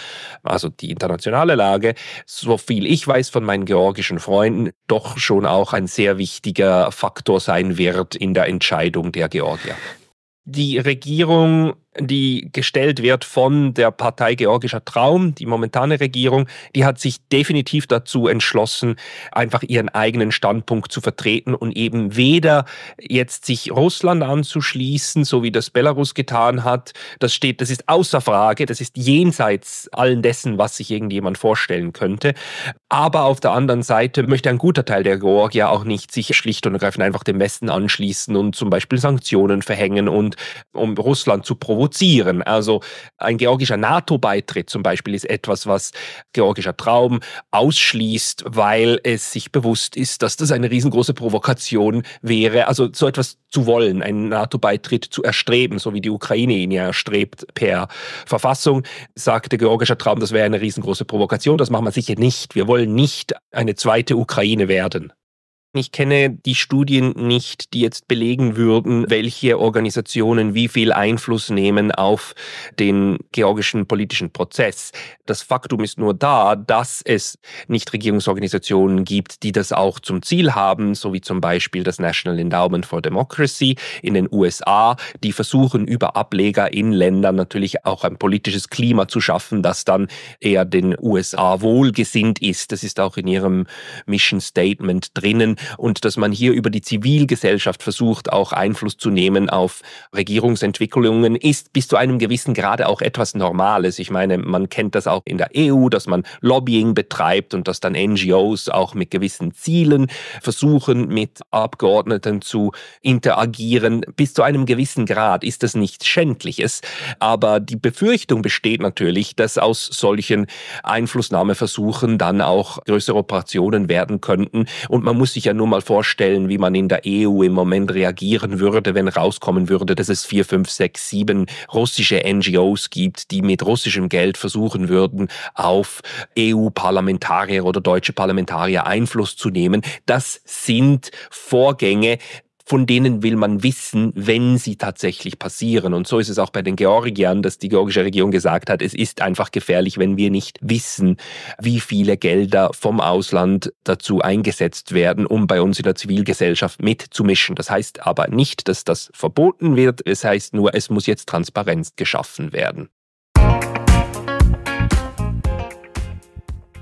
Speaker 8: also die internationale Lage, so viel ich weiß von meinen georgischen Freunden, doch schon auch ein sehr wichtiger Faktor sein wird in der Entscheidung der Georgier. Die Regierung die gestellt wird von der Partei Georgischer Traum, die momentane Regierung, die hat sich definitiv dazu entschlossen, einfach ihren eigenen Standpunkt zu vertreten und eben weder jetzt sich Russland anzuschließen, so wie das Belarus getan hat. Das steht, das ist außer Frage, das ist jenseits allen dessen, was sich irgendjemand vorstellen könnte. Aber auf der anderen Seite möchte ein guter Teil der Georgier auch nicht sich schlicht und ergreifend einfach dem Westen anschließen und zum Beispiel Sanktionen verhängen und um Russland zu provozieren provozieren. Also ein georgischer NATO-Beitritt zum Beispiel ist etwas, was georgischer Traum ausschließt, weil es sich bewusst ist, dass das eine riesengroße Provokation wäre. Also so etwas zu wollen, einen NATO-Beitritt zu erstreben, so wie die Ukraine ihn ja erstrebt per Verfassung, sagte georgischer Traum, das wäre eine riesengroße Provokation. Das machen wir sicher nicht. Wir wollen nicht eine zweite Ukraine werden. Ich kenne die Studien nicht, die jetzt belegen würden, welche Organisationen wie viel Einfluss nehmen auf den georgischen politischen Prozess. Das Faktum ist nur da, dass es Nichtregierungsorganisationen gibt, die das auch zum Ziel haben, so wie zum Beispiel das National Endowment for Democracy in den USA, die versuchen über Ableger in Ländern natürlich auch ein politisches Klima zu schaffen, das dann eher den USA wohlgesinnt ist. Das ist auch in ihrem Mission Statement drinnen und dass man hier über die Zivilgesellschaft versucht, auch Einfluss zu nehmen auf Regierungsentwicklungen, ist bis zu einem gewissen Grade auch etwas Normales. Ich meine, man kennt das auch in der EU, dass man Lobbying betreibt und dass dann NGOs auch mit gewissen Zielen versuchen, mit Abgeordneten zu interagieren. Bis zu einem gewissen Grad ist das nichts Schändliches. Aber die Befürchtung besteht natürlich, dass aus solchen Einflussnahmeversuchen dann auch größere Operationen werden könnten. Und man muss sich ja nur mal vorstellen, wie man in der EU im Moment reagieren würde, wenn rauskommen würde, dass es vier, fünf, sechs, sieben russische NGOs gibt, die mit russischem Geld versuchen würden, auf EU-Parlamentarier oder deutsche Parlamentarier Einfluss zu nehmen. Das sind Vorgänge, von denen will man wissen, wenn sie tatsächlich passieren. Und so ist es auch bei den Georgiern, dass die georgische Regierung gesagt hat, es ist einfach gefährlich, wenn wir nicht wissen, wie viele Gelder vom Ausland dazu eingesetzt werden, um bei uns in der Zivilgesellschaft mitzumischen. Das heißt aber nicht, dass das verboten wird. Es heißt nur, es muss jetzt Transparenz geschaffen werden.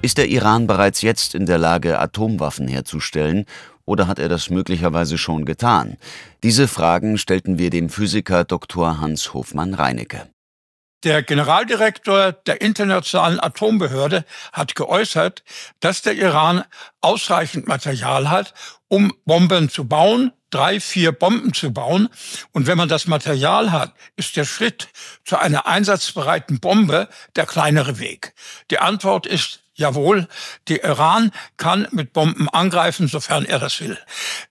Speaker 1: Ist der Iran bereits jetzt in der Lage, Atomwaffen herzustellen oder hat er das möglicherweise schon getan? Diese Fragen stellten wir dem Physiker Dr. Hans Hofmann Reinecke.
Speaker 9: Der Generaldirektor der Internationalen Atombehörde hat geäußert, dass der Iran ausreichend Material hat, um Bomben zu bauen, drei, vier Bomben zu bauen. Und wenn man das Material hat, ist der Schritt zu einer einsatzbereiten Bombe der kleinere Weg. Die Antwort ist Jawohl, die Iran kann mit Bomben angreifen, sofern er das will.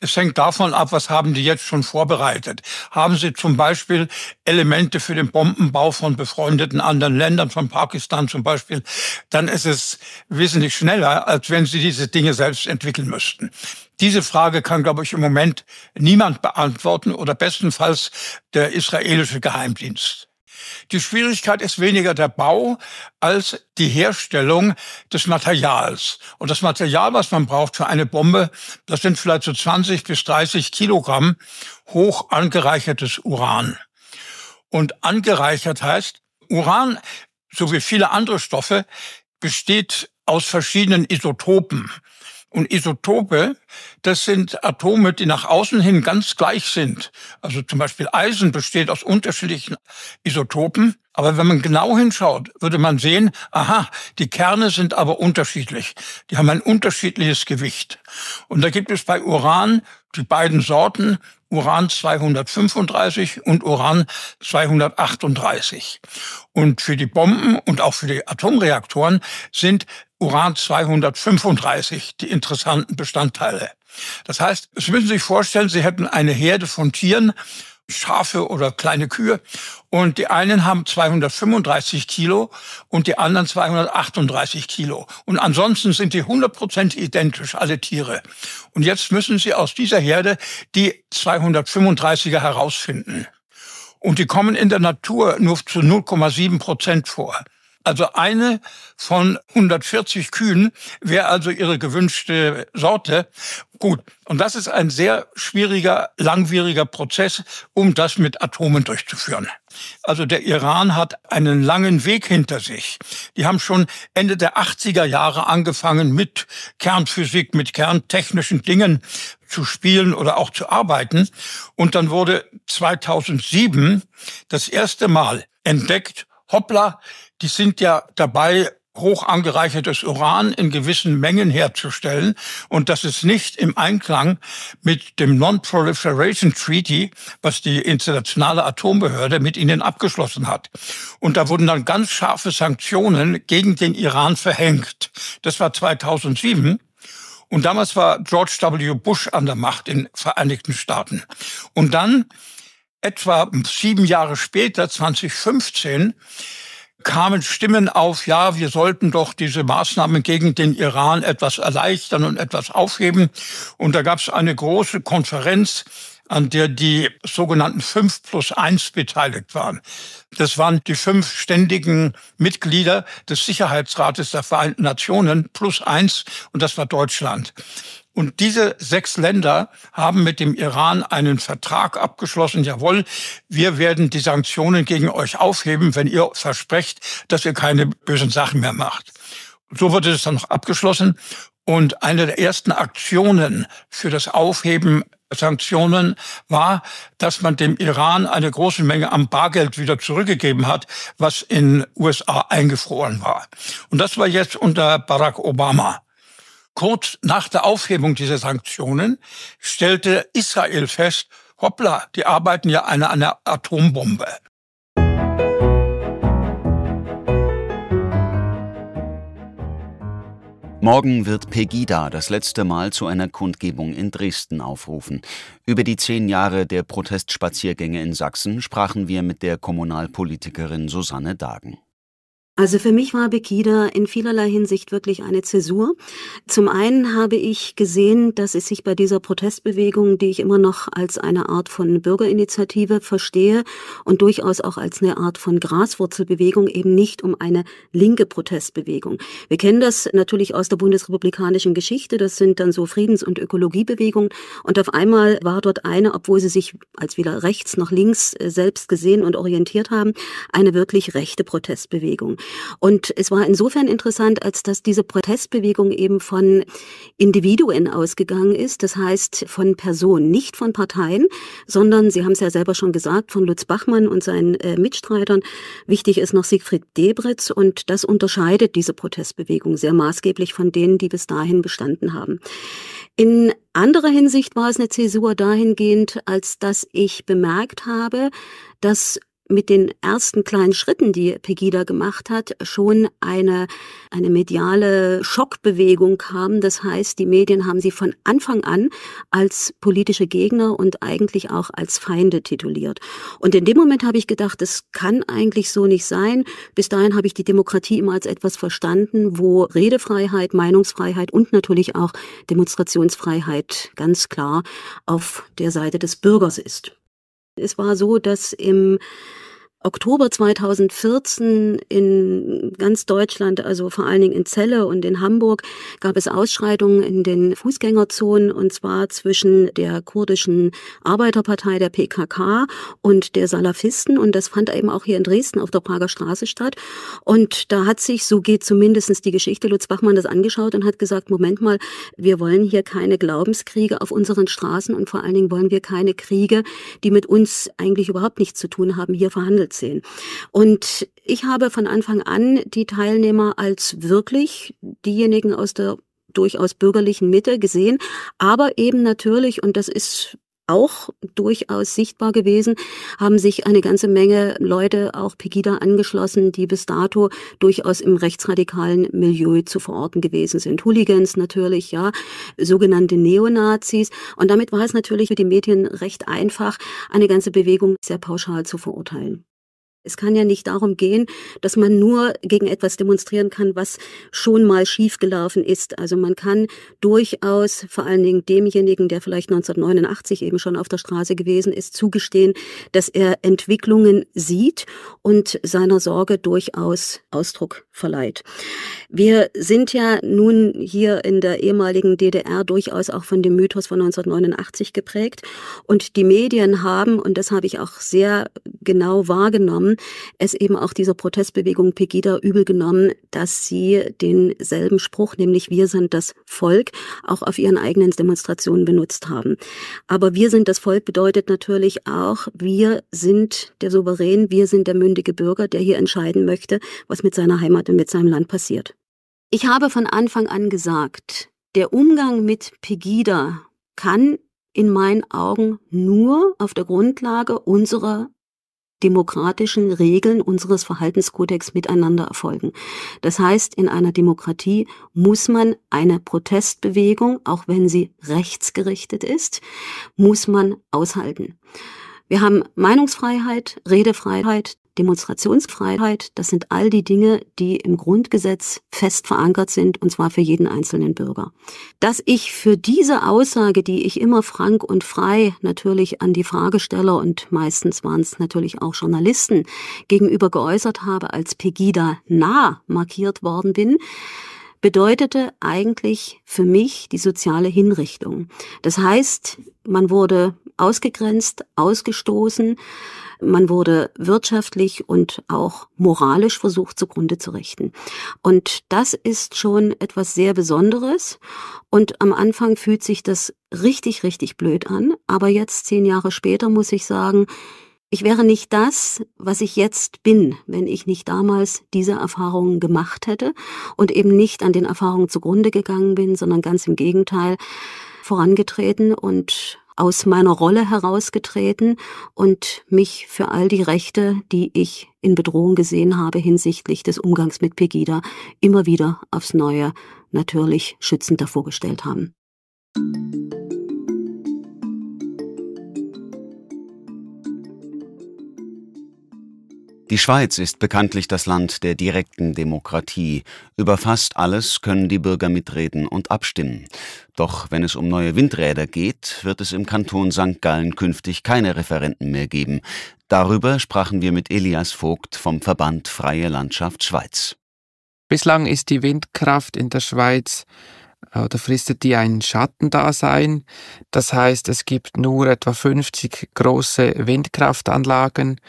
Speaker 9: Es hängt davon ab, was haben die jetzt schon vorbereitet. Haben sie zum Beispiel Elemente für den Bombenbau von befreundeten anderen Ländern, von Pakistan zum Beispiel, dann ist es wesentlich schneller, als wenn sie diese Dinge selbst entwickeln müssten. Diese Frage kann, glaube ich, im Moment niemand beantworten oder bestenfalls der israelische Geheimdienst. Die Schwierigkeit ist weniger der Bau als die Herstellung des Materials. Und das Material, was man braucht für eine Bombe, das sind vielleicht so 20 bis 30 Kilogramm hoch angereichertes Uran. Und angereichert heißt, Uran, so wie viele andere Stoffe, besteht aus verschiedenen Isotopen. Und Isotope, das sind Atome, die nach außen hin ganz gleich sind. Also zum Beispiel Eisen besteht aus unterschiedlichen Isotopen. Aber wenn man genau hinschaut, würde man sehen, aha, die Kerne sind aber unterschiedlich. Die haben ein unterschiedliches Gewicht. Und da gibt es bei Uran die beiden Sorten, Uran 235 und Uran 238. Und für die Bomben und auch für die Atomreaktoren sind Uran 235 die interessanten Bestandteile. Das heißt, Sie müssen sich vorstellen, Sie hätten eine Herde von Tieren, Schafe oder kleine Kühe. Und die einen haben 235 Kilo und die anderen 238 Kilo. Und ansonsten sind die 100% identisch, alle Tiere. Und jetzt müssen sie aus dieser Herde die 235er herausfinden. Und die kommen in der Natur nur zu 0,7% vor. Also eine von 140 Kühen wäre also ihre gewünschte Sorte. Gut, und das ist ein sehr schwieriger, langwieriger Prozess, um das mit Atomen durchzuführen. Also der Iran hat einen langen Weg hinter sich. Die haben schon Ende der 80er Jahre angefangen, mit Kernphysik, mit kerntechnischen Dingen zu spielen oder auch zu arbeiten. Und dann wurde 2007 das erste Mal entdeckt, hoppla, die sind ja dabei, hoch angereichertes Uran in gewissen Mengen herzustellen. Und das ist nicht im Einklang mit dem Non-Proliferation Treaty, was die internationale Atombehörde mit ihnen abgeschlossen hat. Und da wurden dann ganz scharfe Sanktionen gegen den Iran verhängt. Das war 2007. Und damals war George W. Bush an der Macht in Vereinigten Staaten. Und dann, etwa sieben Jahre später, 2015, kamen Stimmen auf, ja, wir sollten doch diese Maßnahmen gegen den Iran etwas erleichtern und etwas aufheben. Und da gab es eine große Konferenz, an der die sogenannten 5 plus 1 beteiligt waren. Das waren die fünf ständigen Mitglieder des Sicherheitsrates der Vereinten Nationen plus 1 und das war Deutschland. Und diese sechs Länder haben mit dem Iran einen Vertrag abgeschlossen. Jawohl, wir werden die Sanktionen gegen euch aufheben, wenn ihr versprecht, dass ihr keine bösen Sachen mehr macht. So wurde es dann noch abgeschlossen. Und eine der ersten Aktionen für das Aufheben Sanktionen war, dass man dem Iran eine große Menge am Bargeld wieder zurückgegeben hat, was in USA eingefroren war. Und das war jetzt unter Barack Obama. Kurz nach der Aufhebung dieser Sanktionen stellte Israel fest, hoppla, die arbeiten ja an einer Atombombe.
Speaker 1: Morgen wird Pegida das letzte Mal zu einer Kundgebung in Dresden aufrufen. Über die zehn Jahre der Protestspaziergänge in Sachsen sprachen wir mit der Kommunalpolitikerin Susanne Dagen.
Speaker 10: Also für mich war Bekida in vielerlei Hinsicht wirklich eine Zäsur. Zum einen habe ich gesehen, dass es sich bei dieser Protestbewegung, die ich immer noch als eine Art von Bürgerinitiative verstehe und durchaus auch als eine Art von Graswurzelbewegung, eben nicht um eine linke Protestbewegung. Wir kennen das natürlich aus der bundesrepublikanischen Geschichte. Das sind dann so Friedens- und Ökologiebewegungen. Und auf einmal war dort eine, obwohl sie sich als weder rechts noch links äh, selbst gesehen und orientiert haben, eine wirklich rechte Protestbewegung. Und es war insofern interessant, als dass diese Protestbewegung eben von Individuen ausgegangen ist, das heißt von Personen, nicht von Parteien, sondern, Sie haben es ja selber schon gesagt, von Lutz Bachmann und seinen äh, Mitstreitern. Wichtig ist noch Siegfried Debritz und das unterscheidet diese Protestbewegung sehr maßgeblich von denen, die bis dahin bestanden haben. In anderer Hinsicht war es eine Zäsur dahingehend, als dass ich bemerkt habe, dass mit den ersten kleinen Schritten, die Pegida gemacht hat, schon eine, eine mediale Schockbewegung kam. Das heißt, die Medien haben sie von Anfang an als politische Gegner und eigentlich auch als Feinde tituliert. Und in dem Moment habe ich gedacht, das kann eigentlich so nicht sein. Bis dahin habe ich die Demokratie immer als etwas verstanden, wo Redefreiheit, Meinungsfreiheit und natürlich auch Demonstrationsfreiheit ganz klar auf der Seite des Bürgers ist. Es war so, dass im Oktober 2014 in ganz Deutschland, also vor allen Dingen in Celle und in Hamburg, gab es Ausschreitungen in den Fußgängerzonen und zwar zwischen der kurdischen Arbeiterpartei der PKK und der Salafisten und das fand eben auch hier in Dresden auf der Prager Straße statt und da hat sich, so geht zumindestens die Geschichte, Lutz Bachmann das angeschaut und hat gesagt, Moment mal, wir wollen hier keine Glaubenskriege auf unseren Straßen und vor allen Dingen wollen wir keine Kriege, die mit uns eigentlich überhaupt nichts zu tun haben, hier verhandelt 2014. Und ich habe von Anfang an die Teilnehmer als wirklich diejenigen aus der durchaus bürgerlichen Mitte gesehen, aber eben natürlich, und das ist auch durchaus sichtbar gewesen, haben sich eine ganze Menge Leute, auch Pegida, angeschlossen, die bis dato durchaus im rechtsradikalen Milieu zu verorten gewesen sind. Hooligans natürlich, ja, sogenannte Neonazis. Und damit war es natürlich für die Medien recht einfach, eine ganze Bewegung sehr pauschal zu verurteilen. Es kann ja nicht darum gehen, dass man nur gegen etwas demonstrieren kann, was schon mal schiefgelaufen ist. Also man kann durchaus vor allen Dingen demjenigen, der vielleicht 1989 eben schon auf der Straße gewesen ist, zugestehen, dass er Entwicklungen sieht und seiner Sorge durchaus Ausdruck verleiht. Wir sind ja nun hier in der ehemaligen DDR durchaus auch von dem Mythos von 1989 geprägt und die Medien haben, und das habe ich auch sehr genau wahrgenommen, haben es eben auch dieser Protestbewegung Pegida übel genommen, dass sie denselben Spruch, nämlich wir sind das Volk, auch auf ihren eigenen Demonstrationen benutzt haben. Aber wir sind das Volk bedeutet natürlich auch, wir sind der Souverän, wir sind der mündige Bürger, der hier entscheiden möchte, was mit seiner Heimat und mit seinem Land passiert. Ich habe von Anfang an gesagt, der Umgang mit Pegida kann in meinen Augen nur auf der Grundlage unserer demokratischen Regeln unseres Verhaltenskodex miteinander erfolgen. Das heißt, in einer Demokratie muss man eine Protestbewegung, auch wenn sie rechtsgerichtet ist, muss man aushalten. Wir haben Meinungsfreiheit, Redefreiheit, Demonstrationsfreiheit, das sind all die Dinge, die im Grundgesetz fest verankert sind, und zwar für jeden einzelnen Bürger. Dass ich für diese Aussage, die ich immer frank und frei natürlich an die Fragesteller und meistens waren es natürlich auch Journalisten gegenüber geäußert habe, als Pegida nah markiert worden bin, bedeutete eigentlich für mich die soziale Hinrichtung. Das heißt, man wurde ausgegrenzt, ausgestoßen, man wurde wirtschaftlich und auch moralisch versucht zugrunde zu richten. Und das ist schon etwas sehr Besonderes. Und am Anfang fühlt sich das richtig, richtig blöd an. Aber jetzt, zehn Jahre später, muss ich sagen, ich wäre nicht das, was ich jetzt bin, wenn ich nicht damals diese Erfahrungen gemacht hätte und eben nicht an den Erfahrungen zugrunde gegangen bin, sondern ganz im Gegenteil vorangetreten und aus meiner Rolle herausgetreten und mich für all die Rechte, die ich in Bedrohung gesehen habe hinsichtlich des Umgangs mit Pegida, immer wieder aufs Neue natürlich schützend davor gestellt haben.
Speaker 1: Die Schweiz ist bekanntlich das Land der direkten Demokratie. Über fast alles können die Bürger mitreden und abstimmen. Doch wenn es um neue Windräder geht, wird es im Kanton St. Gallen künftig keine Referenten mehr geben. Darüber sprachen wir mit Elias Vogt vom Verband Freie Landschaft Schweiz.
Speaker 11: Bislang ist die Windkraft in der Schweiz oder fristet die ein Schattendasein. Das heißt, es gibt nur etwa 50 große Windkraftanlagen,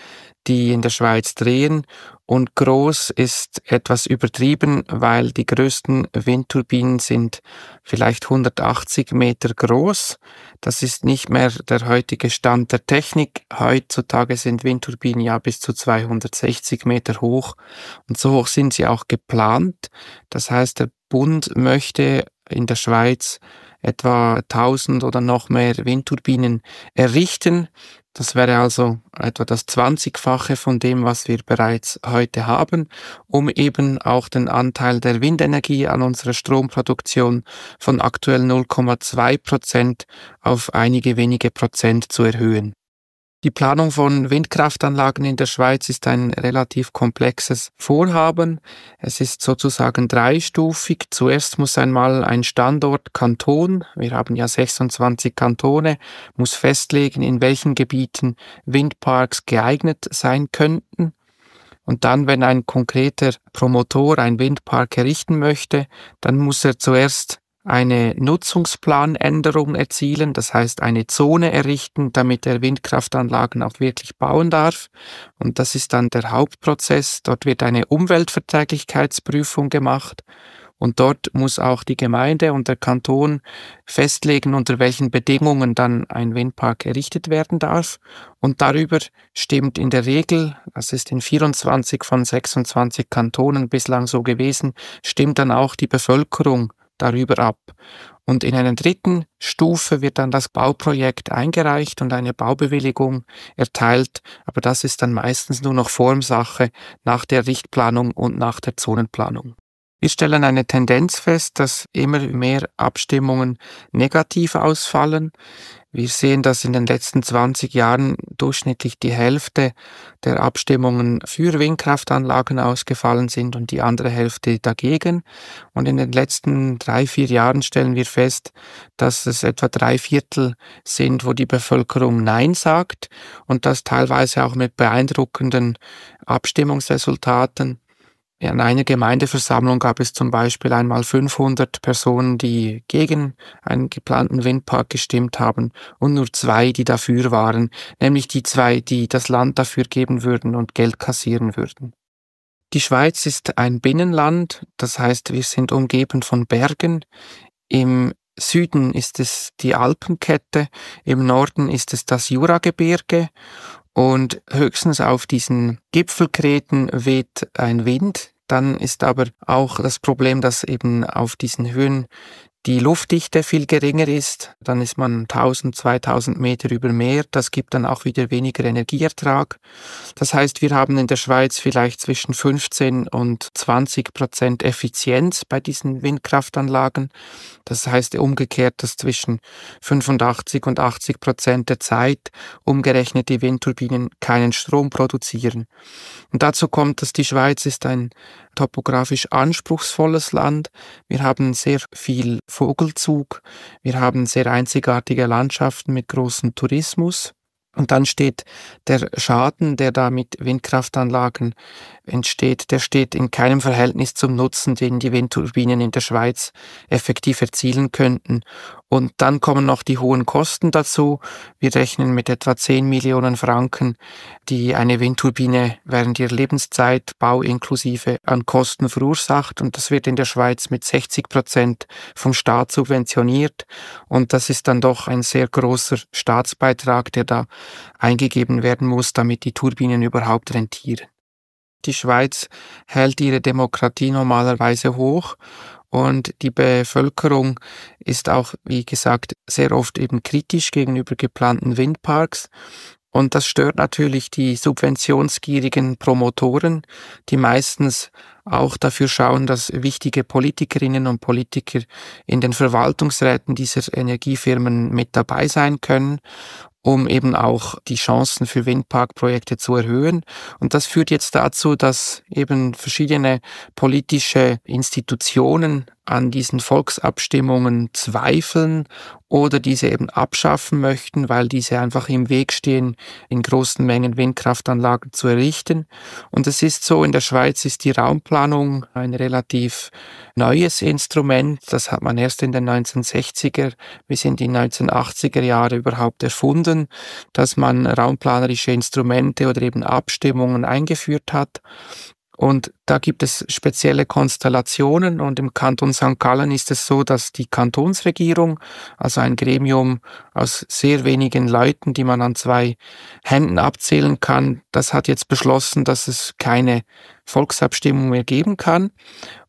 Speaker 11: die in der Schweiz drehen. Und groß ist etwas übertrieben, weil die größten Windturbinen sind vielleicht 180 Meter groß. Das ist nicht mehr der heutige Stand der Technik. Heutzutage sind Windturbinen ja bis zu 260 Meter hoch. Und so hoch sind sie auch geplant. Das heißt, der Bund möchte in der Schweiz etwa 1000 oder noch mehr Windturbinen errichten. Das wäre also etwa das 20-fache von dem, was wir bereits heute haben, um eben auch den Anteil der Windenergie an unserer Stromproduktion von aktuell 0,2 Prozent auf einige wenige Prozent zu erhöhen. Die Planung von Windkraftanlagen in der Schweiz ist ein relativ komplexes Vorhaben. Es ist sozusagen dreistufig. Zuerst muss einmal ein Standort Kanton, wir haben ja 26 Kantone, muss festlegen, in welchen Gebieten Windparks geeignet sein könnten. Und dann, wenn ein konkreter Promotor einen Windpark errichten möchte, dann muss er zuerst eine Nutzungsplanänderung erzielen, das heißt eine Zone errichten, damit er Windkraftanlagen auch wirklich bauen darf. Und das ist dann der Hauptprozess. Dort wird eine Umweltverträglichkeitsprüfung gemacht und dort muss auch die Gemeinde und der Kanton festlegen, unter welchen Bedingungen dann ein Windpark errichtet werden darf. Und darüber stimmt in der Regel, das ist in 24 von 26 Kantonen bislang so gewesen, stimmt dann auch die Bevölkerung darüber ab. Und in einer dritten Stufe wird dann das Bauprojekt eingereicht und eine Baubewilligung erteilt, aber das ist dann meistens nur noch Formsache nach der Richtplanung und nach der Zonenplanung. Wir stellen eine Tendenz fest, dass immer mehr Abstimmungen negativ ausfallen. Wir sehen, dass in den letzten 20 Jahren durchschnittlich die Hälfte der Abstimmungen für Windkraftanlagen ausgefallen sind und die andere Hälfte dagegen. Und in den letzten drei, vier Jahren stellen wir fest, dass es etwa drei Viertel sind, wo die Bevölkerung Nein sagt und das teilweise auch mit beeindruckenden Abstimmungsresultaten. In einer Gemeindeversammlung gab es zum Beispiel einmal 500 Personen, die gegen einen geplanten Windpark gestimmt haben und nur zwei, die dafür waren, nämlich die zwei, die das Land dafür geben würden und Geld kassieren würden. Die Schweiz ist ein Binnenland, das heißt wir sind umgeben von Bergen. Im Süden ist es die Alpenkette, im Norden ist es das Juragebirge und höchstens auf diesen Gipfelkräten weht ein Wind. Dann ist aber auch das Problem, dass eben auf diesen Höhen die Luftdichte viel geringer ist, dann ist man 1000, 2000 Meter über Meer. Das gibt dann auch wieder weniger Energieertrag. Das heißt, wir haben in der Schweiz vielleicht zwischen 15 und 20 Prozent Effizienz bei diesen Windkraftanlagen. Das heißt umgekehrt, dass zwischen 85 und 80 Prozent der Zeit umgerechnet die Windturbinen keinen Strom produzieren. Und dazu kommt, dass die Schweiz ist ein topografisch anspruchsvolles Land. Wir haben sehr viel Vogelzug. Wir haben sehr einzigartige Landschaften mit großem Tourismus. Und dann steht der Schaden, der da mit Windkraftanlagen entsteht, der steht in keinem Verhältnis zum Nutzen, den die Windturbinen in der Schweiz effektiv erzielen könnten. Und dann kommen noch die hohen Kosten dazu. Wir rechnen mit etwa 10 Millionen Franken, die eine Windturbine während ihrer Lebenszeit, Bau inklusive, an Kosten verursacht. Und das wird in der Schweiz mit 60 Prozent vom Staat subventioniert. Und das ist dann doch ein sehr großer Staatsbeitrag, der da eingegeben werden muss, damit die Turbinen überhaupt rentieren. Die Schweiz hält ihre Demokratie normalerweise hoch und die Bevölkerung ist auch, wie gesagt, sehr oft eben kritisch gegenüber geplanten Windparks. Und das stört natürlich die subventionsgierigen Promotoren, die meistens auch dafür schauen, dass wichtige Politikerinnen und Politiker in den Verwaltungsräten dieser Energiefirmen mit dabei sein können um eben auch die Chancen für Windparkprojekte zu erhöhen. Und das führt jetzt dazu, dass eben verschiedene politische Institutionen an diesen Volksabstimmungen zweifeln oder diese eben abschaffen möchten, weil diese einfach im Weg stehen, in großen Mengen Windkraftanlagen zu errichten. Und es ist so, in der Schweiz ist die Raumplanung ein relativ neues Instrument. Das hat man erst in den 1960er bis in die 1980er Jahre überhaupt erfunden, dass man raumplanerische Instrumente oder eben Abstimmungen eingeführt hat. Und da gibt es spezielle Konstellationen und im Kanton St. Gallen ist es so, dass die Kantonsregierung, also ein Gremium aus sehr wenigen Leuten, die man an zwei Händen abzählen kann, das hat jetzt beschlossen, dass es keine Volksabstimmung mehr geben kann.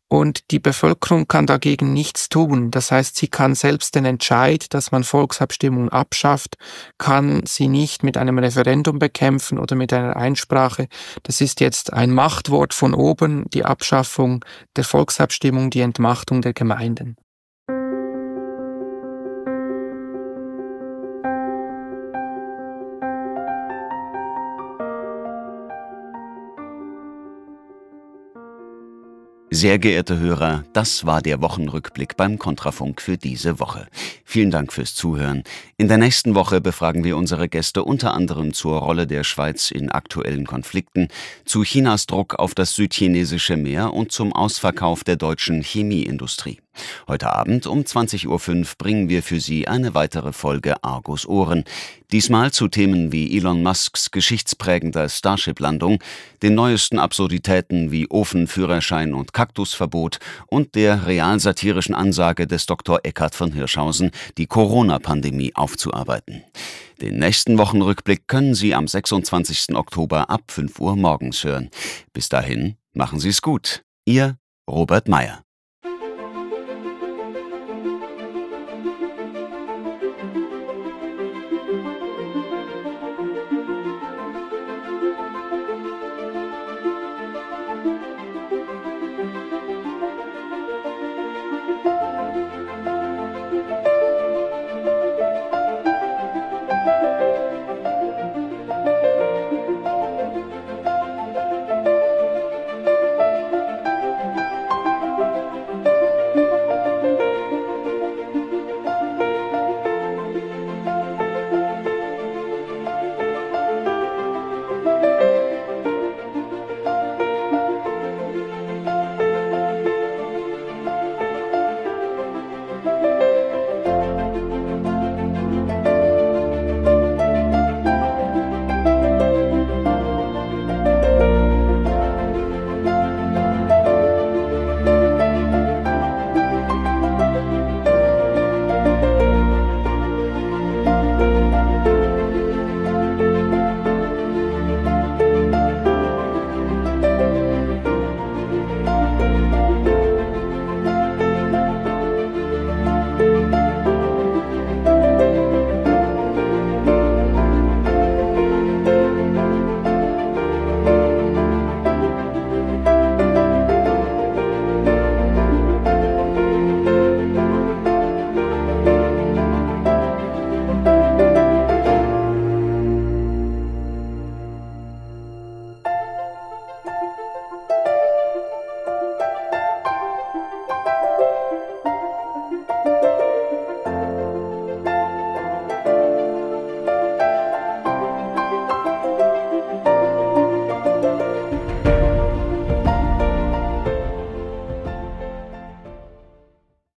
Speaker 11: Und die Bevölkerung kann dagegen nichts tun. Das heißt, sie kann selbst den Entscheid, dass man Volksabstimmungen abschafft, kann sie nicht mit einem Referendum bekämpfen oder mit einer Einsprache. Das ist jetzt ein Machtwort von oben, die Abschaffung der Volksabstimmung, die Entmachtung der Gemeinden.
Speaker 1: Sehr geehrte Hörer, das war der Wochenrückblick beim Kontrafunk für diese Woche. Vielen Dank fürs Zuhören. In der nächsten Woche befragen wir unsere Gäste unter anderem zur Rolle der Schweiz in aktuellen Konflikten, zu Chinas Druck auf das südchinesische Meer und zum Ausverkauf der deutschen Chemieindustrie. Heute Abend um 20.05 Uhr bringen wir für Sie eine weitere Folge Argus Ohren. Diesmal zu Themen wie Elon Musks geschichtsprägender Starship-Landung, den neuesten Absurditäten wie Ofenführerschein und Kaktusverbot und der realsatirischen Ansage des Dr. Eckhard von Hirschhausen, die Corona-Pandemie aufzuarbeiten. Den nächsten Wochenrückblick können Sie am 26. Oktober ab 5 Uhr morgens hören. Bis dahin, machen Sie es gut. Ihr Robert Mayer.